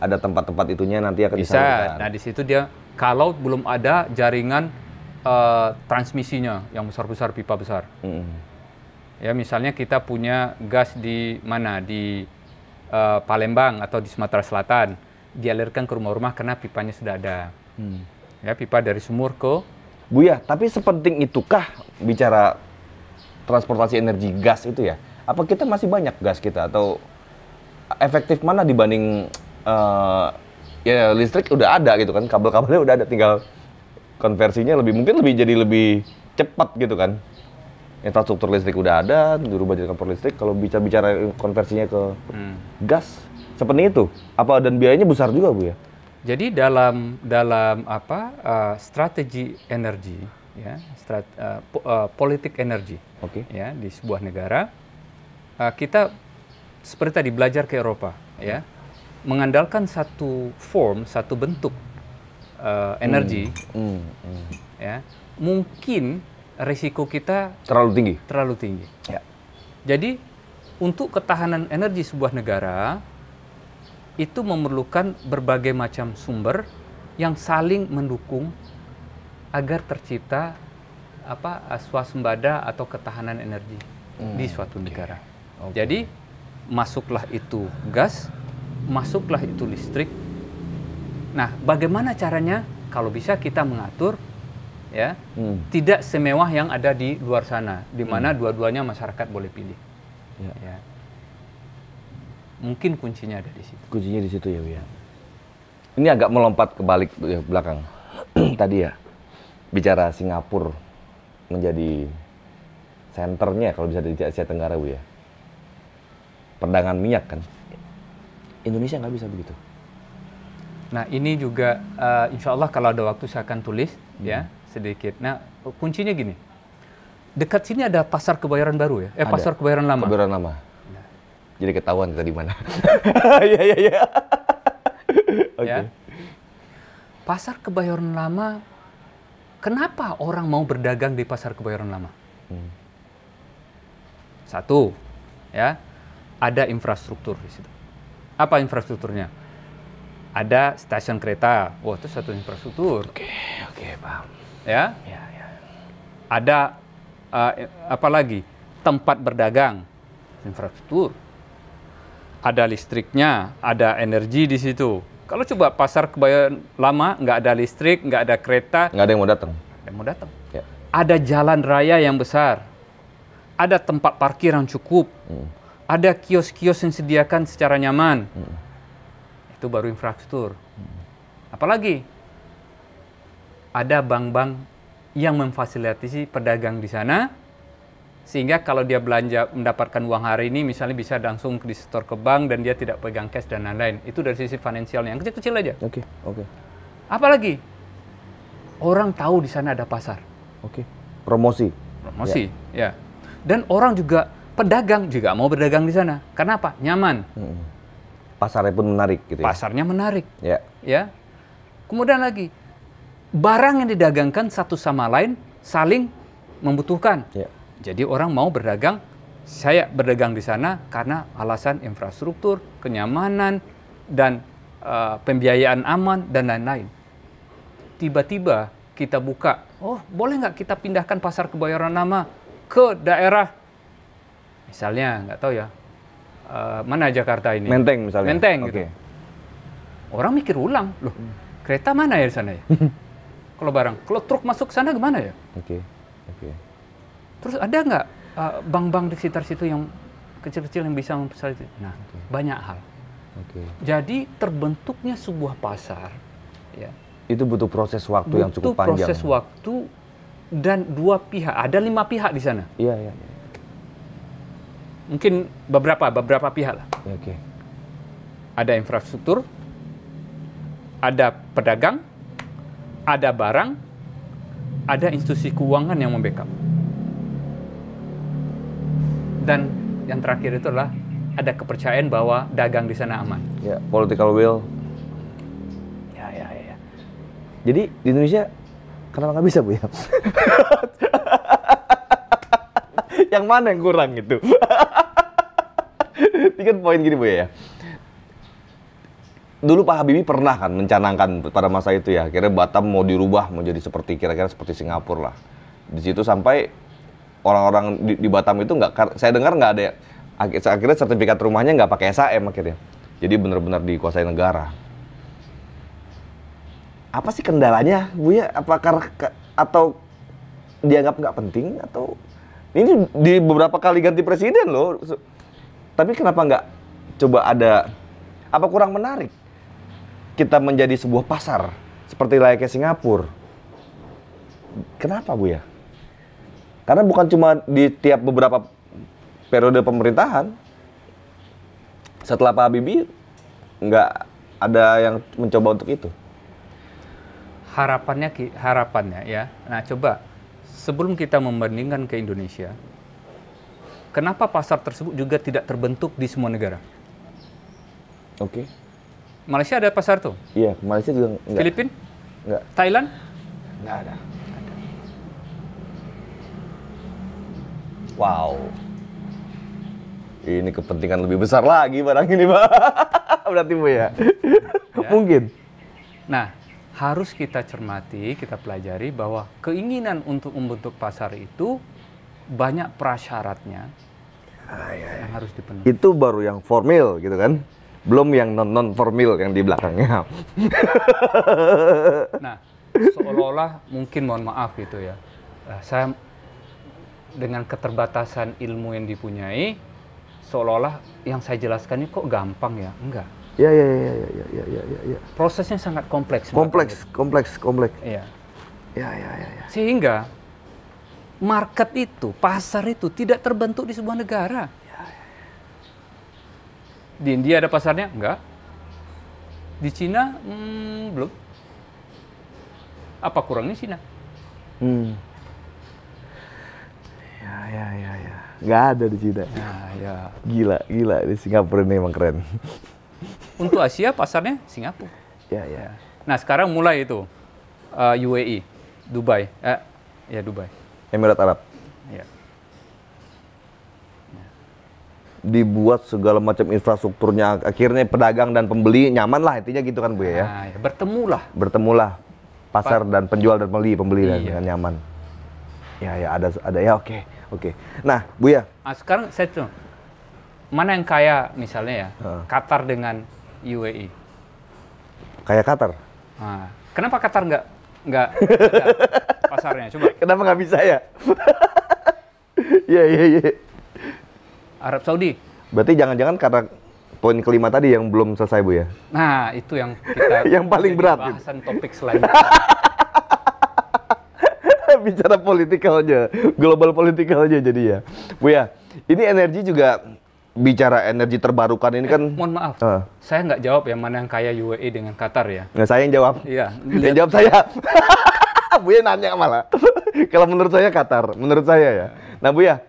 S2: ada tempat-tempat itunya nanti akan bisa. Disalurkan.
S1: Nah di situ dia kalau belum ada jaringan uh, transmisinya yang besar-besar pipa besar. Hmm. Ya misalnya kita punya gas di mana di uh, Palembang atau di Sumatera Selatan dialirkan ke rumah-rumah karena pipanya sudah ada. Hmm. Ya, pipa dari sumur ke
S2: ya tapi sepenting itukah bicara transportasi energi gas itu ya? Apa kita masih banyak gas kita atau efektif mana dibanding uh, ya listrik udah ada gitu kan, kabel-kabelnya udah ada tinggal konversinya lebih mungkin lebih jadi lebih cepat gitu kan. Infrastruktur listrik udah ada, dirubah jadi kompor listrik. Kalau bicara-bicara konversinya ke hmm. gas seperti itu apa dan biayanya besar juga bu
S1: ya jadi dalam dalam apa uh, strategi energi ya strat, uh, po, uh, politik energi okay. ya di sebuah negara uh, kita seperti tadi belajar ke Eropa ya mengandalkan satu form satu bentuk uh, energi
S2: hmm. hmm. hmm.
S1: ya mungkin risiko kita terlalu tinggi terlalu tinggi ya. jadi untuk ketahanan energi sebuah negara itu memerlukan berbagai macam sumber yang saling mendukung agar tercipta apa eh, swasembada atau ketahanan energi hmm. di suatu negara. Okay. Okay. Jadi masuklah itu gas, masuklah itu listrik. Nah, bagaimana caranya kalau bisa kita mengatur ya, hmm. tidak semewah yang ada di luar sana di hmm. mana hmm. dua-duanya masyarakat boleh pilih. Yeah. Ya. ya. Mungkin kuncinya ada di situ.
S2: Kuncinya di situ ya, Bu ya. Ini agak melompat ke balik ya, belakang. (clears throat) Tadi ya, bicara Singapura menjadi senternya kalau bisa di Asia Tenggara, Bu ya. Perdagangan minyak kan. Indonesia nggak bisa begitu.
S1: Nah ini juga uh, insya Allah kalau ada waktu saya akan tulis hmm. ya sedikit. Nah kuncinya gini, dekat sini ada pasar kebayaran baru ya, eh ada. pasar kebayaran lama. Kebayoran lama.
S2: Jadi ketahuan kita di mana.
S1: (laughs) Iya iya iya.
S2: (laughs) Oke.
S1: Ya. Pasar Kebayoran Lama kenapa orang mau berdagang di Pasar Kebayoran Lama? Hmm. Satu, ya. Ada infrastruktur di situ. Apa infrastrukturnya? Ada stasiun kereta. Wah, itu satu infrastruktur. Oke, oke, paham. Ya? Ya, ya. Ada uh, apa Tempat berdagang, infrastruktur ada listriknya, ada energi di situ. Kalau coba pasar kebayoran lama nggak ada listrik, nggak ada kereta, nggak ada yang mau datang. Ada yang mau datang. Ya. Ada jalan raya yang besar, ada tempat parkir yang cukup, hmm. ada kios-kios yang sediakan secara nyaman. Hmm. Itu baru infrastruktur. Hmm. Apalagi ada bank-bank yang memfasilitasi pedagang di sana sehingga kalau dia belanja mendapatkan uang hari ini misalnya bisa langsung di store ke bank dan dia tidak pegang cash dan lain-lain itu dari sisi finansialnya yang kecil-kecil aja oke okay, oke okay. apalagi orang tahu di sana ada pasar oke okay. promosi promosi yeah. ya dan orang juga pedagang juga mau berdagang di sana Kenapa? nyaman hmm. pasarnya pun menarik gitu ya? pasarnya menarik ya ya kemudian lagi barang yang didagangkan satu sama lain saling membutuhkan yeah jadi orang mau berdagang, saya berdagang di sana karena alasan infrastruktur, kenyamanan, dan uh, pembiayaan aman, dan lain-lain. Tiba-tiba kita buka, oh boleh nggak kita pindahkan pasar kebayoran nama ke daerah, misalnya nggak tahu ya, uh, mana Jakarta ini? Menteng misalnya. Menteng okay. gitu. Orang mikir ulang, loh hmm. kereta mana ya di sana ya? (laughs) kalau barang, kalau truk masuk sana gimana ya? Oke, okay. oke. Okay. Terus ada nggak uh, bank-bank di sekitar situ yang kecil-kecil yang bisa membesar itu? Nah, okay. banyak hal. Okay. Jadi terbentuknya sebuah pasar, ya.
S2: Itu butuh proses waktu butuh yang cukup panjang. Butuh proses
S1: waktu dan dua pihak. Ada lima pihak di sana. Iya, iya. iya. Mungkin beberapa, beberapa pihak lah. Ya, oke. Okay. Ada infrastruktur, ada pedagang, ada barang, ada institusi keuangan yang membackup dan yang terakhir itu adalah ada kepercayaan bahwa dagang di sana aman.
S2: Ya, political will. Ya, ya, ya. ya. Jadi di Indonesia kenapa nggak bisa bu ya? (laughs) yang mana yang kurang gitu? Tiga (laughs) kan poin gini bu ya. Dulu Pak Habibie pernah kan mencanangkan pada masa itu ya, kira Batam mau dirubah menjadi seperti kira-kira seperti Singapura lah. Di situ sampai orang-orang di, di Batam itu nggak saya dengar nggak ada ya, akhirnya sertifikat rumahnya nggak pakai SAM akhirnya jadi benar-benar dikuasai negara apa sih kendalanya Bu ya apakah atau dianggap nggak penting atau ini di beberapa kali ganti presiden loh tapi kenapa nggak coba ada apa kurang menarik kita menjadi sebuah pasar seperti layaknya Singapura kenapa Bu ya karena bukan cuma di tiap beberapa periode pemerintahan. Setelah Pak Habibie nggak ada yang mencoba untuk itu.
S1: Harapannya harapannya ya. Nah, coba sebelum kita membandingkan ke Indonesia, kenapa pasar tersebut juga tidak terbentuk di semua negara? Oke. Malaysia ada pasar tuh? Iya, Malaysia juga enggak. Filipina? Enggak. Thailand? Enggak ada. Wow.
S2: Ini kepentingan lebih besar lagi barang ini, Pak.
S1: (laughs) Berarti Bu ya. ya. Mungkin. Nah, harus kita cermati, kita pelajari bahwa keinginan untuk membentuk pasar itu banyak prasyaratnya ah, ya, yang harus
S2: dipenuhi. Itu baru yang formal gitu kan? Belum yang non non formal yang di belakangnya.
S1: (laughs) nah, seolah-olah mungkin mohon maaf gitu ya. Eh, saya dengan keterbatasan ilmu yang dipunyai seolah-olah yang saya jelaskan ini kok gampang ya enggak ya ya ya ya ya ya ya, ya, ya. prosesnya sangat kompleks kompleks kompleks kompleks ya. ya ya ya ya sehingga market itu pasar itu tidak terbentuk di sebuah negara ya, ya. ya. di India ada pasarnya enggak di Cina hmm, belum apa kurangnya Cina hmm
S2: ya ya ya Gak ada di Cina ya, ya. gila gila di Singapura ini emang keren
S1: (laughs) untuk Asia pasarnya Singapura ya ya nah sekarang mulai itu uh, eh, UAE Dubai eh, ya Dubai Emirat Arab ya.
S2: dibuat segala macam infrastrukturnya akhirnya pedagang dan pembeli nyaman lah intinya gitu kan bu ya, nah,
S1: ya. bertemulah
S2: bertemulah pasar dan penjual dan pembeli pembeli iya. dengan nyaman ya ya ada ada ya oke okay. Oke. Okay. Nah, Buya.
S1: Nah, sekarang saya tuh mana yang kaya misalnya ya? Uh. Qatar dengan UAE.
S2: Kaya Qatar. Nah,
S1: kenapa Qatar nggak nggak pasarnya? Coba. (laughs) Kenapa nggak bisa ya? (laughs)
S2: Iya iya iya. Arab Saudi. Berarti jangan-jangan karena poin kelima tadi yang belum selesai bu ya?
S1: Nah itu yang kita (laughs) yang paling berat. Bahasan topik selanjutnya.
S2: (laughs) bicara politikalnya, global politikalnya jadi ya. Bu ya, ini energi juga bicara energi terbarukan ini eh, kan mohon maaf uh.
S1: saya nggak jawab ya mana yang kaya UAE dengan Qatar ya nggak saya yang jawab iya yang jawab saya (laughs) bu ya nanya malah
S2: (laughs) kalau menurut saya Qatar menurut saya ya nah bu ya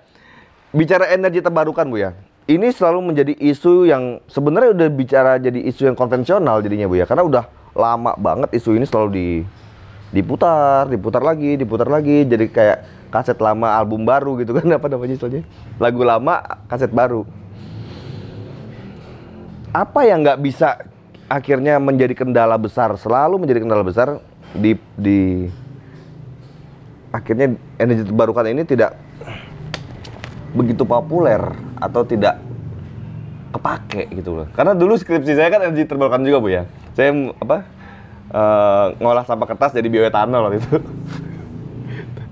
S2: bicara energi terbarukan bu ya ini selalu menjadi isu yang sebenarnya udah bicara jadi isu yang konvensional jadinya bu ya karena udah lama banget isu ini selalu di diputar, diputar lagi, diputar lagi, jadi kayak kaset lama, album baru gitu kan, (laughs) apa namanya soalnya? Lagu lama, kaset baru. Apa yang nggak bisa akhirnya menjadi kendala besar, selalu menjadi kendala besar di di akhirnya energi terbarukan ini tidak begitu populer atau tidak kepake gitu loh. Karena dulu skripsi saya kan energi terbarukan juga Bu ya. Saya apa? Eh, ngolah sampah kertas jadi bioetanol itu. (laughs)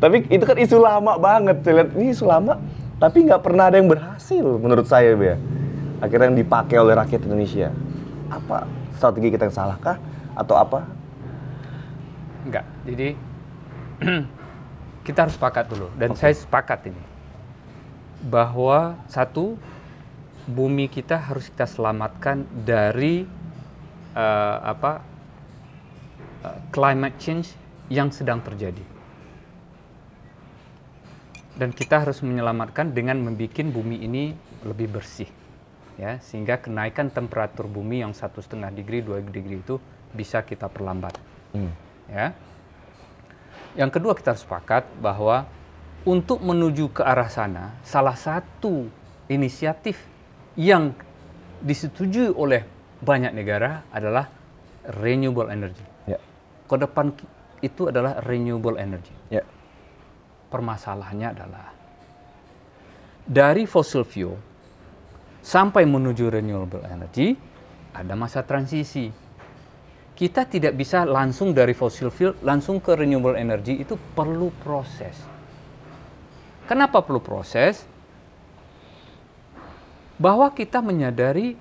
S2: tapi itu kan isu lama banget. Saya lihat ini isu lama, tapi nggak pernah ada yang berhasil menurut saya ya. Akhirnya yang dipakai oleh rakyat Indonesia. Apa strategi kita yang salah kah atau
S1: apa? Enggak. Jadi (clears throat) kita harus sepakat dulu dan okay. saya sepakat ini bahwa satu bumi kita harus kita selamatkan dari uh, apa Eh, climate change yang sedang terjadi. Dan kita harus menyelamatkan dengan membuat bumi ini lebih bersih. Ya, sehingga kenaikan temperatur bumi yang satu setengah degree, 2 degree itu bisa kita perlambat. Hmm. Ya. Yang kedua kita harus sepakat bahwa untuk menuju ke arah sana, salah satu inisiatif yang disetujui oleh banyak negara adalah renewable energy ke depan itu adalah renewable energy. Yeah. Permasalahannya adalah dari fossil fuel sampai menuju renewable energy ada masa transisi. Kita tidak bisa langsung dari fossil fuel langsung ke renewable energy itu perlu proses. Kenapa perlu proses? Bahwa kita menyadari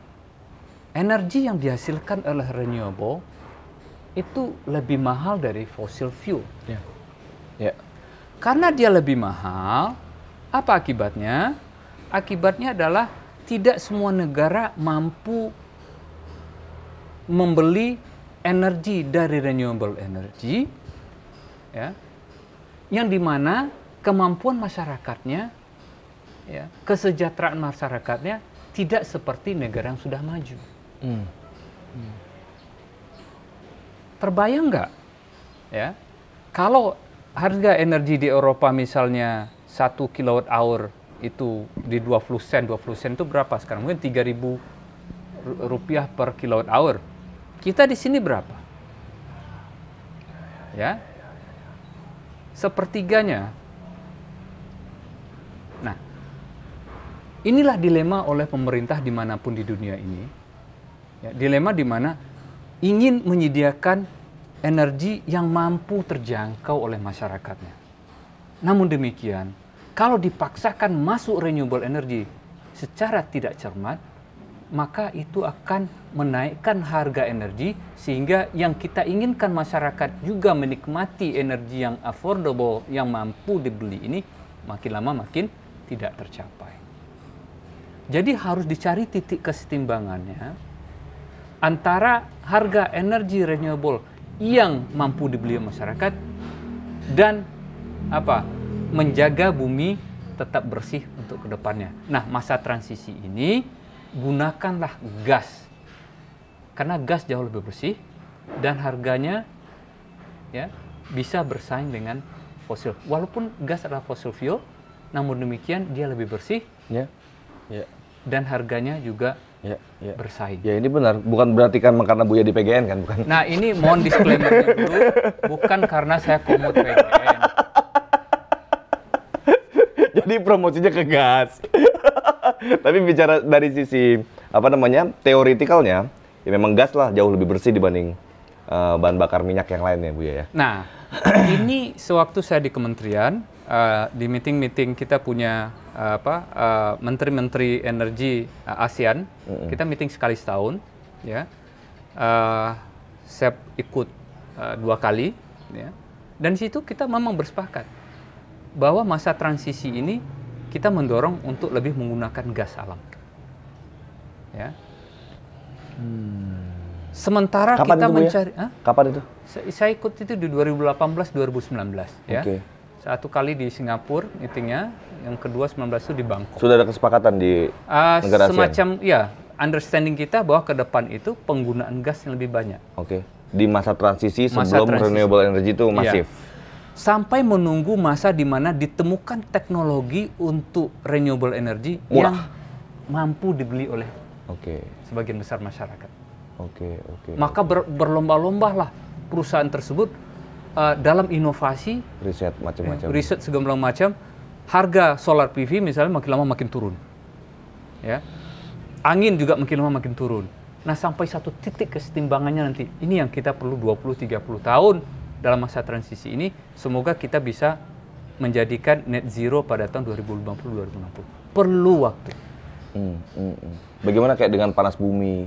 S1: energi yang dihasilkan oleh renewable itu lebih mahal dari fossil fuel. Ya. Ya. Karena dia lebih mahal, apa akibatnya? Akibatnya adalah tidak semua negara mampu membeli energi dari renewable energy, ya, yang dimana kemampuan masyarakatnya, ya, kesejahteraan masyarakatnya tidak seperti negara yang sudah maju. Hmm. Hmm terbayang nggak ya kalau harga energi di Eropa misalnya satu kilowatt hour itu di 20 sen 20 sen itu berapa sekarang mungkin 3000 rupiah per kilowatt hour kita di sini berapa ya sepertiganya nah inilah dilema oleh pemerintah dimanapun di dunia ini ya, dilema di mana ingin menyediakan energi yang mampu terjangkau oleh masyarakatnya. Namun demikian, kalau dipaksakan masuk renewable energy secara tidak cermat, maka itu akan menaikkan harga energi sehingga yang kita inginkan masyarakat juga menikmati energi yang affordable, yang mampu dibeli ini makin lama makin tidak tercapai. Jadi harus dicari titik kesetimbangannya antara harga energi renewable yang mampu dibeli masyarakat dan apa menjaga bumi tetap bersih untuk kedepannya. Nah masa transisi ini gunakanlah gas karena gas jauh lebih bersih dan harganya ya bisa bersaing dengan fosil. Walaupun gas adalah fosil fuel, namun demikian dia lebih bersih. Yeah. Yeah. Dan harganya juga ya. bersaing.
S2: Ya ini benar, bukan berarti kan karena Buya di PGN kan, bukan? Nah
S1: ini mohon disclaimer dulu, bukan karena saya komut PGN.
S2: Jadi promosinya ke gas. Tapi bicara dari sisi apa namanya teoritikalnya, ya memang gas lah jauh lebih bersih dibanding uh, bahan bakar minyak yang lainnya ya ya.
S1: Nah ini sewaktu saya di kementerian uh, di meeting-meeting kita punya apa eh, menteri-menteri energi uh, ASEAN mm-hmm. kita meeting sekali setahun ya uh, saya ikut uh, dua kali ya dan situ kita memang bersepakat bahwa masa transisi ini kita mendorong untuk lebih menggunakan gas alam ya hmm. sementara Kapan kita itu, ya? mencari ya? Kapan itu? Saya, saya ikut itu di 2018 2019 okay. ya satu kali di Singapura meetingnya, yang kedua 19 itu di Bangkok.
S2: Sudah ada kesepakatan di uh, negara Semacam,
S1: ASEAN? ya, understanding kita bahwa ke depan itu penggunaan gas yang lebih banyak.
S2: Oke, okay. di masa transisi masa sebelum transisi. renewable energy itu iya. masif. Ya.
S1: Sampai menunggu masa di mana ditemukan teknologi untuk renewable energy Murah. yang mampu dibeli oleh okay. sebagian besar masyarakat. Oke, okay, oke. Okay, Maka okay. berlomba-lombalah perusahaan tersebut uh, dalam inovasi, riset macam-macam, eh, riset segala macam, harga solar PV misalnya makin lama makin turun, ya, angin juga makin lama makin turun. Nah sampai satu titik kesetimbangannya nanti, ini yang kita perlu 20-30 tahun dalam masa transisi ini, semoga kita bisa menjadikan net zero pada tahun 2050-2060. Perlu waktu. Hmm, hmm, hmm.
S2: Bagaimana kayak dengan panas bumi?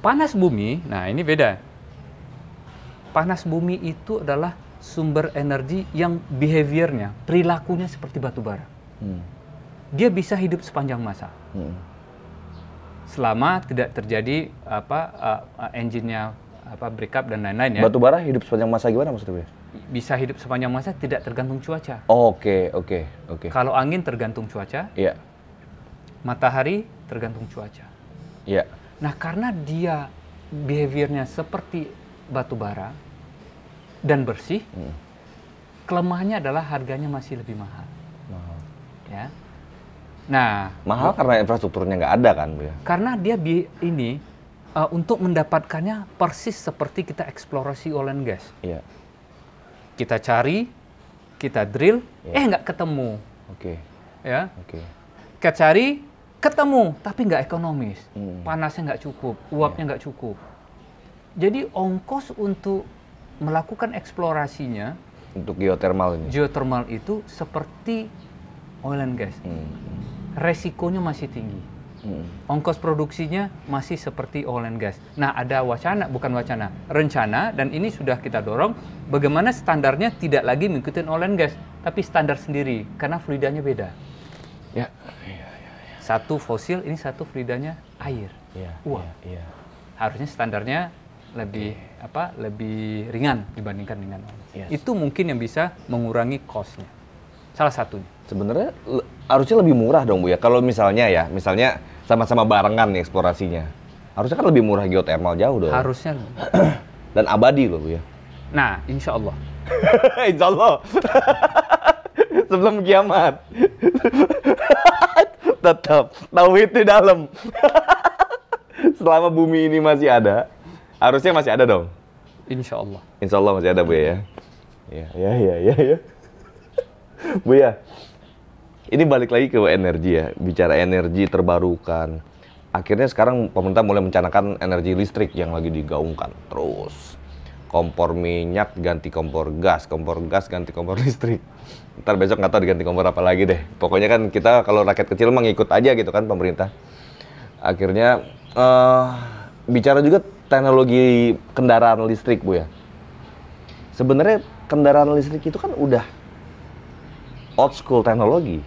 S1: Panas bumi, nah ini beda panas bumi itu adalah sumber energi yang behaviornya, perilakunya seperti batu bara. Hmm. Dia bisa hidup sepanjang masa. Hmm. Selama tidak terjadi apa uh, engine-nya apa break up dan lain-lain ya. Batu bara
S2: hidup sepanjang masa gimana maksudnya?
S1: Bisa hidup sepanjang masa tidak tergantung cuaca.
S2: Oke, oke,
S1: oke. Kalau angin tergantung cuaca. Iya. Yeah. Matahari tergantung cuaca. Iya. Yeah. Nah, karena dia behaviornya seperti batu bara, dan bersih. Hmm. Kelemahannya adalah harganya masih lebih mahal. Mahal. Ya. Nah, mahal karena infrastrukturnya nggak ada kan, Bu ya? Karena dia bi ini uh, untuk mendapatkannya persis seperti kita eksplorasi oil and gas. Iya. Kita cari, kita drill, yeah. eh nggak ketemu. Oke. Okay. Ya. Oke. Okay. Kita cari, ketemu, tapi nggak ekonomis. Hmm. Panasnya nggak cukup, iya. uapnya nggak yeah. cukup. Jadi ongkos untuk melakukan eksplorasinya untuk geothermal ini. geothermal itu seperti oil and gas. Hmm. Resikonya masih tinggi. Hmm. Ongkos produksinya masih seperti oil and gas. Nah, ada wacana, bukan wacana, rencana dan ini sudah kita dorong bagaimana standarnya tidak lagi mengikuti oil and gas, tapi standar sendiri karena fluidanya beda. Ya. Satu fosil ini satu fluidanya air. Ya, Wah. Ya, ya. Harusnya standarnya lebih apa lebih ringan dibandingkan dengan yes. itu mungkin yang bisa mengurangi costnya salah satunya
S2: sebenarnya harusnya lebih murah dong bu ya kalau misalnya ya misalnya sama-sama barengan nih eksplorasinya harusnya kan lebih murah geotermal jauh dong harusnya (clears throat) dan abadi loh bu ya
S1: nah insya Allah (laughs) insya Allah
S2: (laughs) sebelum kiamat (laughs) tetap tauhid di dalam selama bumi ini masih ada Harusnya masih ada dong. Insya Allah. Insya Allah masih ada bu ya. Ya ya ya ya. ya. bu ya, ini balik lagi ke energi ya. Bicara energi terbarukan. Akhirnya sekarang pemerintah mulai mencanakan energi listrik yang lagi digaungkan terus. Kompor minyak ganti kompor gas, kompor gas ganti kompor (laughs) listrik. Ntar besok nggak tahu diganti kompor apa lagi deh. Pokoknya kan kita kalau rakyat kecil mengikut aja gitu kan pemerintah. Akhirnya uh, bicara juga teknologi kendaraan listrik bu ya sebenarnya kendaraan listrik itu kan udah old school teknologi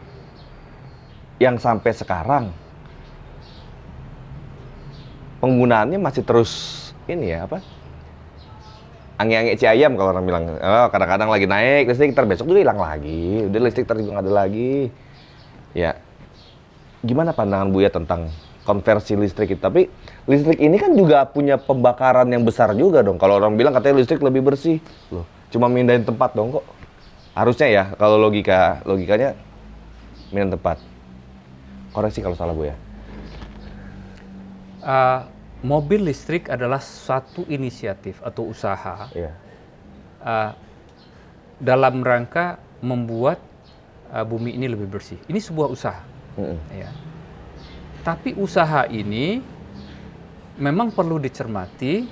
S2: yang sampai sekarang penggunaannya masih terus ini ya apa angin angin si ayam kalau orang bilang oh, kadang-kadang lagi naik listrik ntar besok juga hilang lagi udah listrik ntar ada lagi ya gimana pandangan bu ya tentang konversi listrik itu. Tapi listrik ini kan juga punya pembakaran yang besar juga dong. Kalau orang bilang katanya listrik lebih bersih, loh, cuma mindahin tempat dong kok. Harusnya ya, kalau logika logikanya mindahin tempat. Koreksi kalau salah bu ya.
S1: Uh, mobil listrik adalah satu inisiatif atau usaha yeah. Iya. uh, dalam rangka membuat uh, bumi ini lebih bersih. Ini sebuah usaha. Mm -hmm. ya tapi usaha ini memang perlu dicermati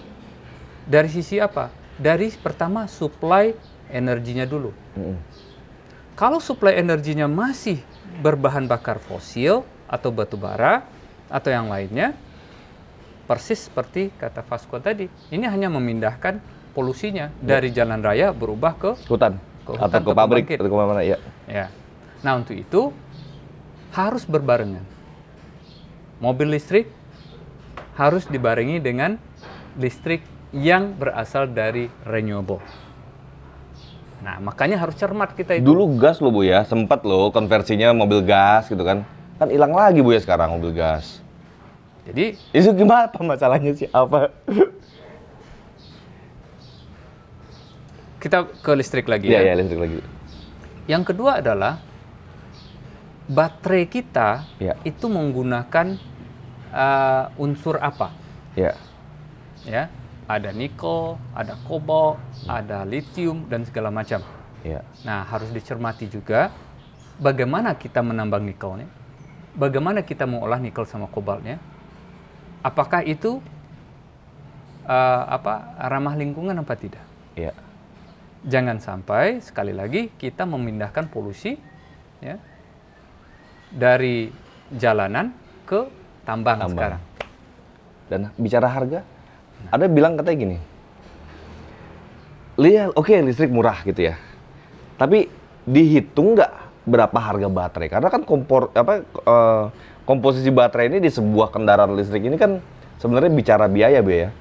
S1: dari sisi apa? Dari pertama supply energinya dulu. Mm. Kalau supply energinya masih berbahan bakar fosil atau batu bara atau yang lainnya, persis seperti kata Vasco tadi, ini hanya memindahkan polusinya mm. dari jalan raya berubah ke hutan, ke hutan atau ke, ke pabrik, atau ke mana ya. ya. Nah untuk itu harus berbarengan mobil listrik harus dibarengi dengan listrik yang berasal dari renewable. Nah, makanya harus cermat kita itu. Dulu
S2: gas lo Bu ya, sempat lo, konversinya mobil gas gitu kan. Kan hilang lagi Bu ya sekarang mobil gas. Jadi, itu gimana apa masalahnya sih apa?
S1: kita ke listrik lagi iya, ya. Iya, ya, listrik lagi. Yang kedua adalah baterai kita yeah. itu menggunakan uh, unsur apa? Ya. Ya, ada nikel, ada kobalt, hmm. ada litium dan segala macam. Ya. Nah, harus dicermati juga bagaimana kita menambang nikelnya, bagaimana kita mengolah nikel sama kobaltnya. Apakah itu uh, apa ramah lingkungan apa tidak? Ya. Jangan sampai sekali lagi kita memindahkan polusi ya dari jalanan ke tambang, tambang. sekarang.
S2: Dan bicara harga, nah. ada bilang katanya gini, lihat oke okay, listrik murah gitu ya, tapi dihitung nggak berapa harga baterai? Karena kan kompor apa eh, komposisi baterai ini di sebuah kendaraan listrik ini kan sebenarnya bicara biaya biaya.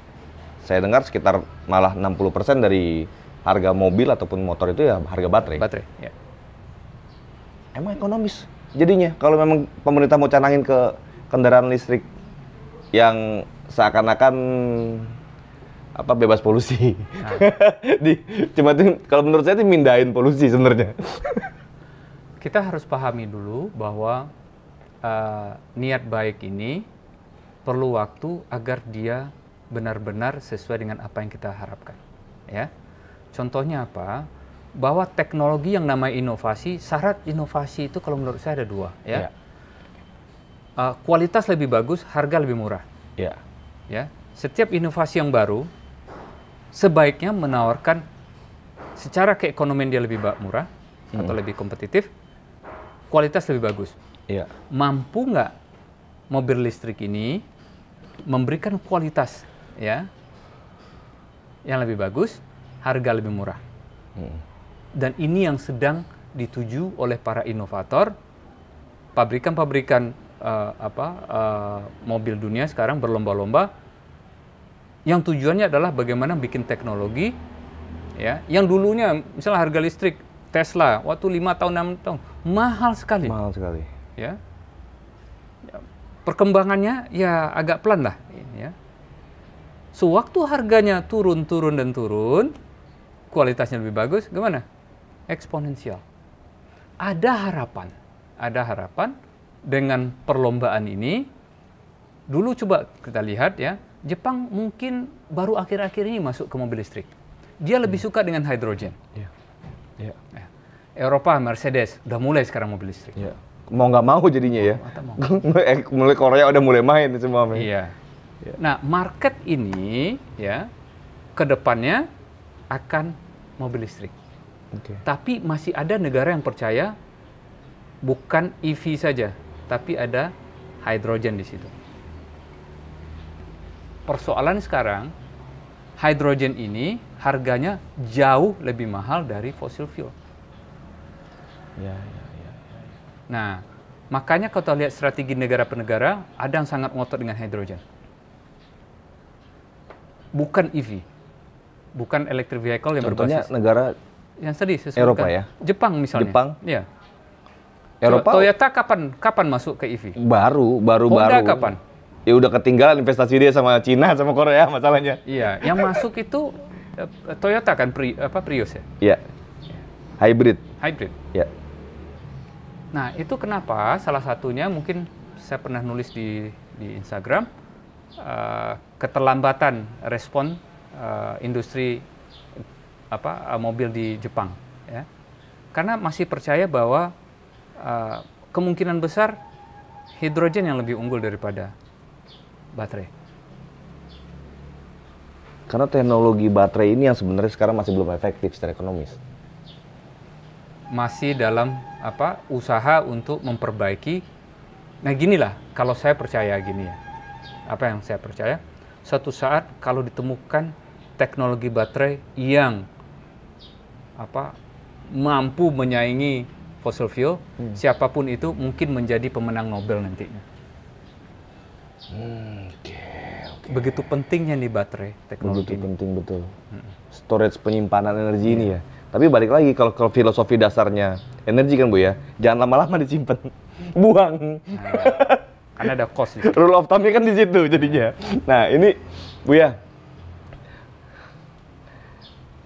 S2: Saya dengar sekitar malah 60% dari harga mobil ataupun motor itu ya harga baterai. Baterai, ya. Emang ekonomis? jadinya kalau memang pemerintah mau canangin ke kendaraan listrik yang seakan-akan apa bebas polusi. Nah. (laughs) di, cuma tuh kalau menurut saya itu mindahin polusi sebenarnya.
S1: (laughs) Kita harus pahami dulu bahwa uh, niat baik ini perlu waktu agar dia benar-benar sesuai dengan apa yang kita harapkan. Ya, contohnya apa? bahwa teknologi yang namanya inovasi, syarat inovasi itu kalau menurut saya ada dua, ya. Yeah. Iya. Uh, kualitas lebih bagus, harga lebih murah. Ya. Ya. Setiap inovasi yang baru sebaiknya menawarkan secara keekonomian dia lebih murah hmm. atau lebih kompetitif, kualitas lebih bagus. Ya. Mampu nggak mobil listrik ini memberikan kualitas ya yang lebih bagus, harga lebih murah. Hmm. Dan ini yang sedang dituju oleh para inovator. Pabrikan-pabrikan uh, apa uh, mobil dunia sekarang berlomba-lomba yang tujuannya adalah bagaimana bikin teknologi ya yang dulunya misalnya harga listrik Tesla waktu lima tahun enam tahun mahal sekali mahal sekali ya perkembangannya ya agak pelan lah ya sewaktu harganya turun turun dan turun kualitasnya lebih bagus gimana eksponensial. Ada harapan, ada harapan dengan perlombaan ini. Dulu coba kita lihat ya, Jepang mungkin baru akhir-akhir ini masuk ke mobil listrik. Dia lebih hmm. suka dengan hidrogen. Yeah. Yeah. Ya. Eropa Mercedes udah mulai sekarang mobil listrik. Yeah.
S2: Mau nggak mau jadinya ya. (laughs) Eh, mulai Korea udah
S1: mulai main semua. Iya. Ya. Nah market ini ya depannya akan mobil listrik. Okay. Tapi masih ada negara yang percaya bukan EV saja, tapi ada hidrogen di situ. Persoalan sekarang, hidrogen ini harganya jauh lebih mahal dari fosil fuel. Ya, ya, ya, ya. ya. Nah, makanya kalau kita lihat strategi negara per negara, ada yang sangat ngotot dengan hidrogen. Bukan EV, bukan electric vehicle yang Contohnya berbasis. negara yang tadi saya Eropa ya. Jepang misalnya. Jepang. Ya. Eropa. Toyota kapan kapan masuk ke EV? Baru,
S2: baru Honda baru. kapan? Ya udah ketinggalan investasi dia sama Cina sama Korea masalahnya.
S1: Iya, yang masuk itu eh, Toyota kan Pri, apa Prius ya?
S2: Iya. Hybrid. Hybrid. Iya
S1: Nah, itu kenapa salah satunya mungkin saya pernah nulis di di Instagram uh, keterlambatan respon uh, industri apa eh, mobil di Jepang ya karena masih percaya bahwa uh, kemungkinan besar hidrogen yang lebih unggul daripada baterai
S2: karena teknologi baterai ini yang sebenarnya sekarang masih belum efektif secara ekonomis
S1: masih dalam apa usaha untuk memperbaiki nah ginilah kalau saya percaya gini ya apa yang saya percaya suatu saat kalau ditemukan teknologi baterai yang apa mampu menyaingi fossil fuel, hmm. siapapun itu mungkin menjadi pemenang Nobel nantinya. Hmm, okay, okay. Begitu pentingnya nih baterai teknologi.
S2: Begitu ini. penting betul. Hmm. Storage penyimpanan energi yeah. ini iya. ya. Tapi balik lagi kalau, kalau filosofi dasarnya energi kan bu ya, jangan lama-lama disimpan, (laughs) buang. Nah, karena ada cost. Rule of thumb kan di situ jadinya. Nah ini bu ya,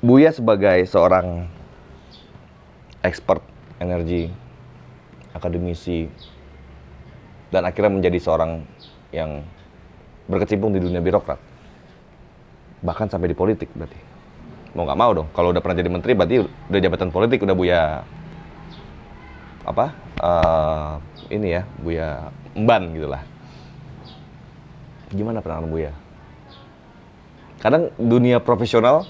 S2: Buya sebagai seorang expert energi, akademisi, dan akhirnya menjadi seorang yang berkecimpung di dunia birokrat. Bahkan sampai di politik berarti. Mau nggak mau dong, kalau udah pernah jadi menteri berarti udah jabatan politik, udah Buya apa uh, ini ya Buya emban gitulah gimana pernah Buya kadang dunia profesional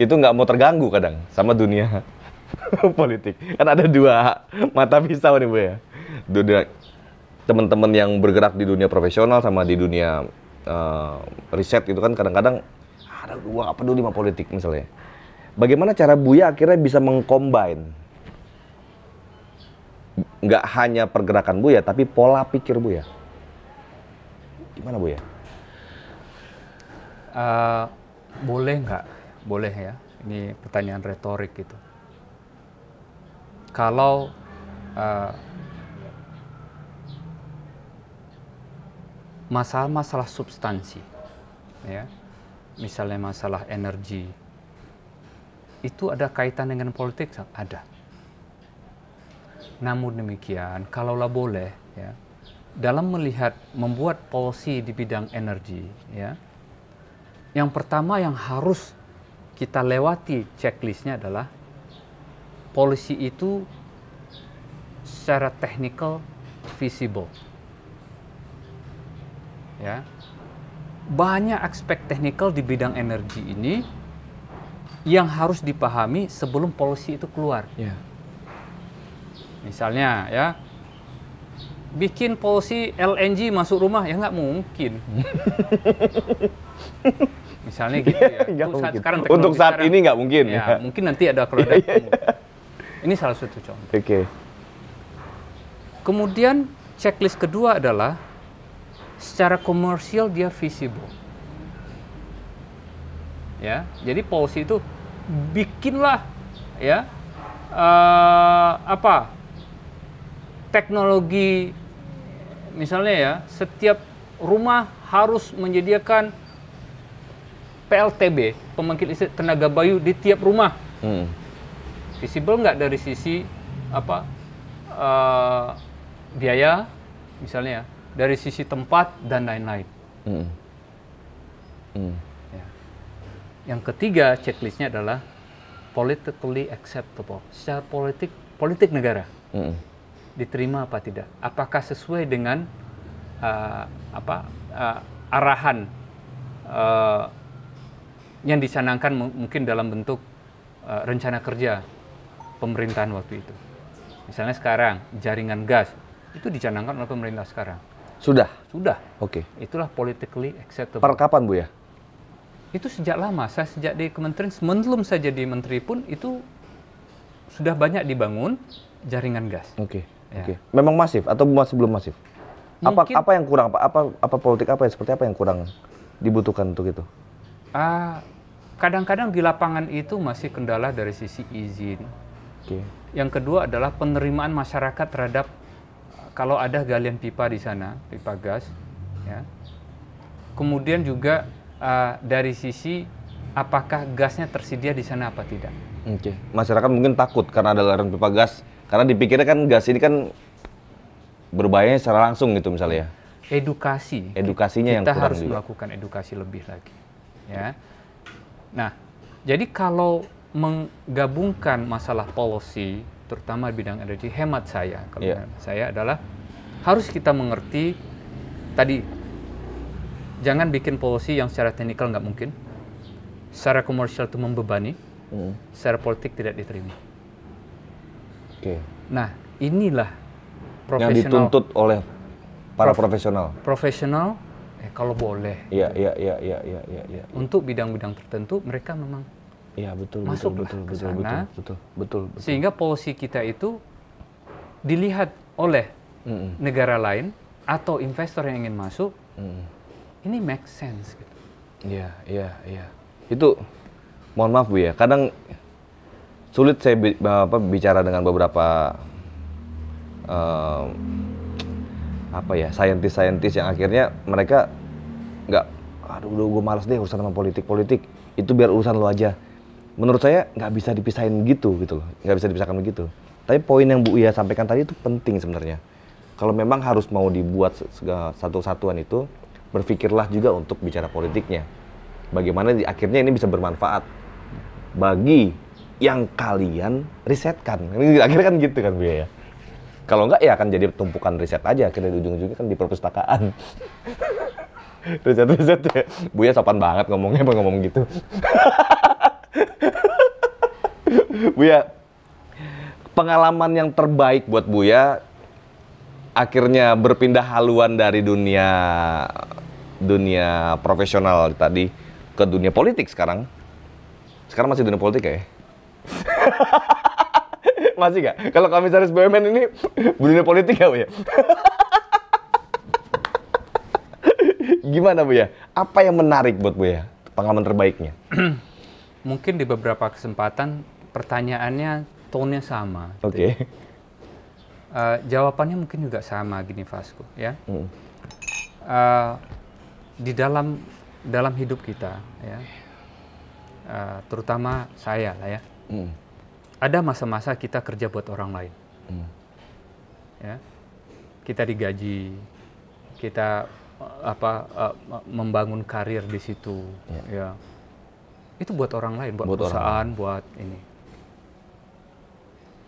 S2: itu nggak mau terganggu kadang sama dunia (laughs) politik. Kan ada dua mata pisau nih bu ya. Dunia teman-teman yang bergerak di dunia profesional sama di dunia uh, riset itu kan kadang-kadang ah, ada dua apa dulu lima politik misalnya. Bagaimana cara Buya akhirnya bisa mengcombine nggak hanya pergerakan Buya tapi pola pikir Buya?
S1: Gimana Buya? Uh, eh, boleh nggak boleh ya, ini pertanyaan retorik gitu. Kalau uh, masalah-masalah substansi, ya, misalnya masalah energi, itu ada kaitan dengan politik ada. Namun demikian, kalaulah boleh, ya, dalam melihat membuat polisi di bidang energi, ya, yang pertama yang harus kita lewati checklistnya adalah polisi itu secara technical visible. Ya. Banyak aspek technical di bidang energi ini yang harus dipahami sebelum polisi itu keluar. Yeah. Misalnya ya, bikin polisi LNG masuk rumah ya nggak mungkin. (laughs) Misalnya gitu ya. (laughs) Untuk saat sekarang Untuk saat sekarang, ini nggak mungkin. Ya, ya, mungkin nanti ada ada. (laughs) ini salah satu contoh. Oke. Okay. Kemudian checklist kedua adalah secara komersial dia visible. Ya, jadi policy itu bikinlah ya uh, apa teknologi misalnya ya setiap rumah harus menyediakan PLTB, pembangkit listrik tenaga bayu di tiap rumah. Hmm. Visible nggak dari sisi apa uh, biaya misalnya ya, dari sisi tempat dan lain-lain. Hmm. Hmm. Ya. Yang ketiga checklistnya adalah politically acceptable, secara politik politik negara. Hmm. Diterima apa tidak? Apakah sesuai dengan uh, apa uh, arahan uh, yang dicanangkan mungkin dalam bentuk uh, rencana kerja pemerintahan waktu itu. Misalnya sekarang jaringan gas itu dicanangkan oleh pemerintah sekarang. Sudah. Sudah. Oke. Okay. Itulah politically acceptable. Per kapan bu ya? Itu sejak lama. Saya sejak di kementerian, sebelum saya jadi menteri pun itu sudah banyak dibangun jaringan gas. Oke. Okay.
S2: Ya. Oke. Okay. Memang masif atau masih belum masif?
S1: Mungkin, apa apa yang kurang?
S2: Apa, apa politik apa ya? Seperti apa yang kurang dibutuhkan untuk itu?
S1: kadang ah, kadang-kadang di lapangan itu masih kendala dari sisi izin. Okay. Yang kedua adalah penerimaan masyarakat terhadap kalau ada galian pipa di sana, pipa gas, ya. Kemudian juga uh, dari sisi apakah gasnya tersedia di sana apa tidak.
S2: Okay. Masyarakat mungkin takut karena ada galian pipa gas karena dipikirnya kan gas ini kan berbahaya secara langsung gitu misalnya ya.
S1: Edukasi. Edukasinya kita yang kurang harus juga. melakukan edukasi lebih lagi ya. Nah, jadi kalau menggabungkan masalah policy terutama bidang energi hemat saya kalau yeah. Ya. saya adalah harus kita mengerti tadi jangan bikin policy yang secara teknikal nggak mungkin secara komersial itu membebani mm. secara politik tidak diterima okay. nah inilah profesional yang
S2: dituntut oleh para prof profesional
S1: profesional Eh, kalau boleh.
S2: Iya, iya, iya, iya, iya, iya. Ya.
S1: Untuk bidang-bidang tertentu mereka memang Iya, betul, betul, betul, betul, betul, betul, betul, betul. Sehingga polisi kita itu dilihat oleh mm -mm. negara lain atau investor yang ingin masuk. Mm -mm. Ini make sense gitu.
S2: Iya, iya, iya. Itu mohon maaf Bu ya, kadang sulit saya bicara dengan beberapa eh, apa ya saintis-saintis yang akhirnya mereka nggak aduh udah gue males deh urusan sama politik-politik itu biar urusan lo aja menurut saya nggak bisa dipisahin gitu gitu loh nggak bisa dipisahkan begitu tapi poin yang Bu Iya sampaikan tadi itu penting sebenarnya kalau memang harus mau dibuat satu satuan itu berpikirlah juga untuk bicara politiknya bagaimana di akhirnya ini bisa bermanfaat bagi yang kalian risetkan akhirnya kan gitu kan Bu Iya ya kalau enggak ya akan jadi tumpukan riset aja. Akhirnya di ujung-ujungnya kan di perpustakaan.
S1: (laughs)
S2: riset-riset ya. Buya sopan banget ngomongnya apa ngomong gitu. (laughs) Buya, pengalaman yang terbaik buat Buya akhirnya berpindah haluan dari dunia dunia profesional tadi ke dunia politik sekarang. Sekarang masih dunia politik ya? (laughs) Masih gak? Kalau kami komisaris BUMN ini dunia (laughs) politik gak, Bu ya? (laughs) Gimana Bu ya? Apa yang menarik buat Bu ya? Pengalaman terbaiknya?
S1: (clears throat) Mungkin di beberapa kesempatan pertanyaannya tone-nya sama.
S2: Gitu. Oke. Okay. (laughs)
S1: Uh, eh, jawabannya mungkin juga sama gini Vasco ya. Hmm. Uh, di dalam dalam hidup kita ya, uh, terutama saya lah ya. Hmm ada masa-masa kita kerja buat orang lain. Hmm. Ya. Kita digaji, kita apa uh, membangun karir di situ, yeah. ya. Itu buat orang lain, buat, buat perusahaan, buat ini.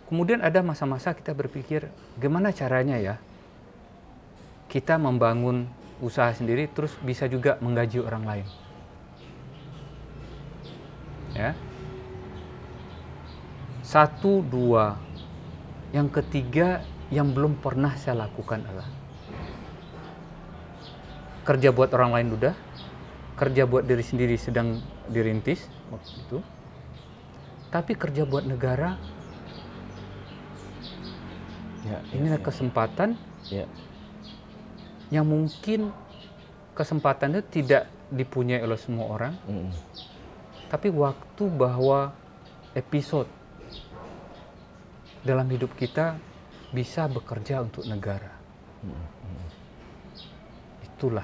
S1: Kemudian ada masa-masa kita berpikir, gimana caranya ya kita membangun usaha sendiri terus bisa juga menggaji orang lain. Ya. Satu, dua. Yang ketiga yang belum pernah saya lakukan adalah kerja buat orang lain udah, kerja buat diri sendiri sedang dirintis waktu itu. Tapi kerja buat negara ya, ya, inilah ya, kesempatan ya. yang mungkin kesempatan itu tidak dipunyai oleh semua orang mm. tapi waktu bahwa episode dalam hidup kita bisa bekerja untuk negara. Itulah.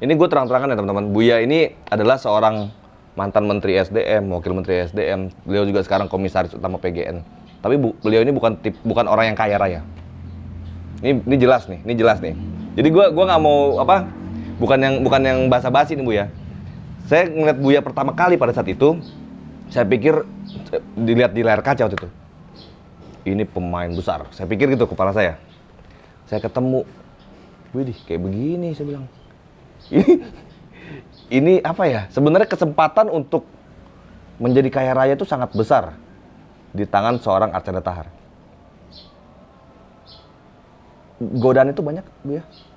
S2: Ini gue terang-terangan ya teman-teman. Buya ini adalah seorang mantan Menteri SDM, Wakil Menteri SDM. Beliau juga sekarang Komisaris Utama PGN. Tapi bu, beliau ini bukan tip, bukan orang yang kaya raya. Ini, ini jelas nih, ini jelas nih. Jadi gue gua nggak mau apa? Bukan yang bukan yang basa-basi nih Buya. Saya ngeliat Buya pertama kali pada saat itu, saya pikir eh, dilihat di layar kaca waktu itu ini pemain besar. Saya pikir gitu kepala saya. Saya ketemu, Widih, kayak begini saya bilang. Ini, ini apa ya? Sebenarnya kesempatan untuk menjadi kaya raya itu sangat besar di tangan seorang Archandra Tahar. Godaan itu banyak, Bu ya.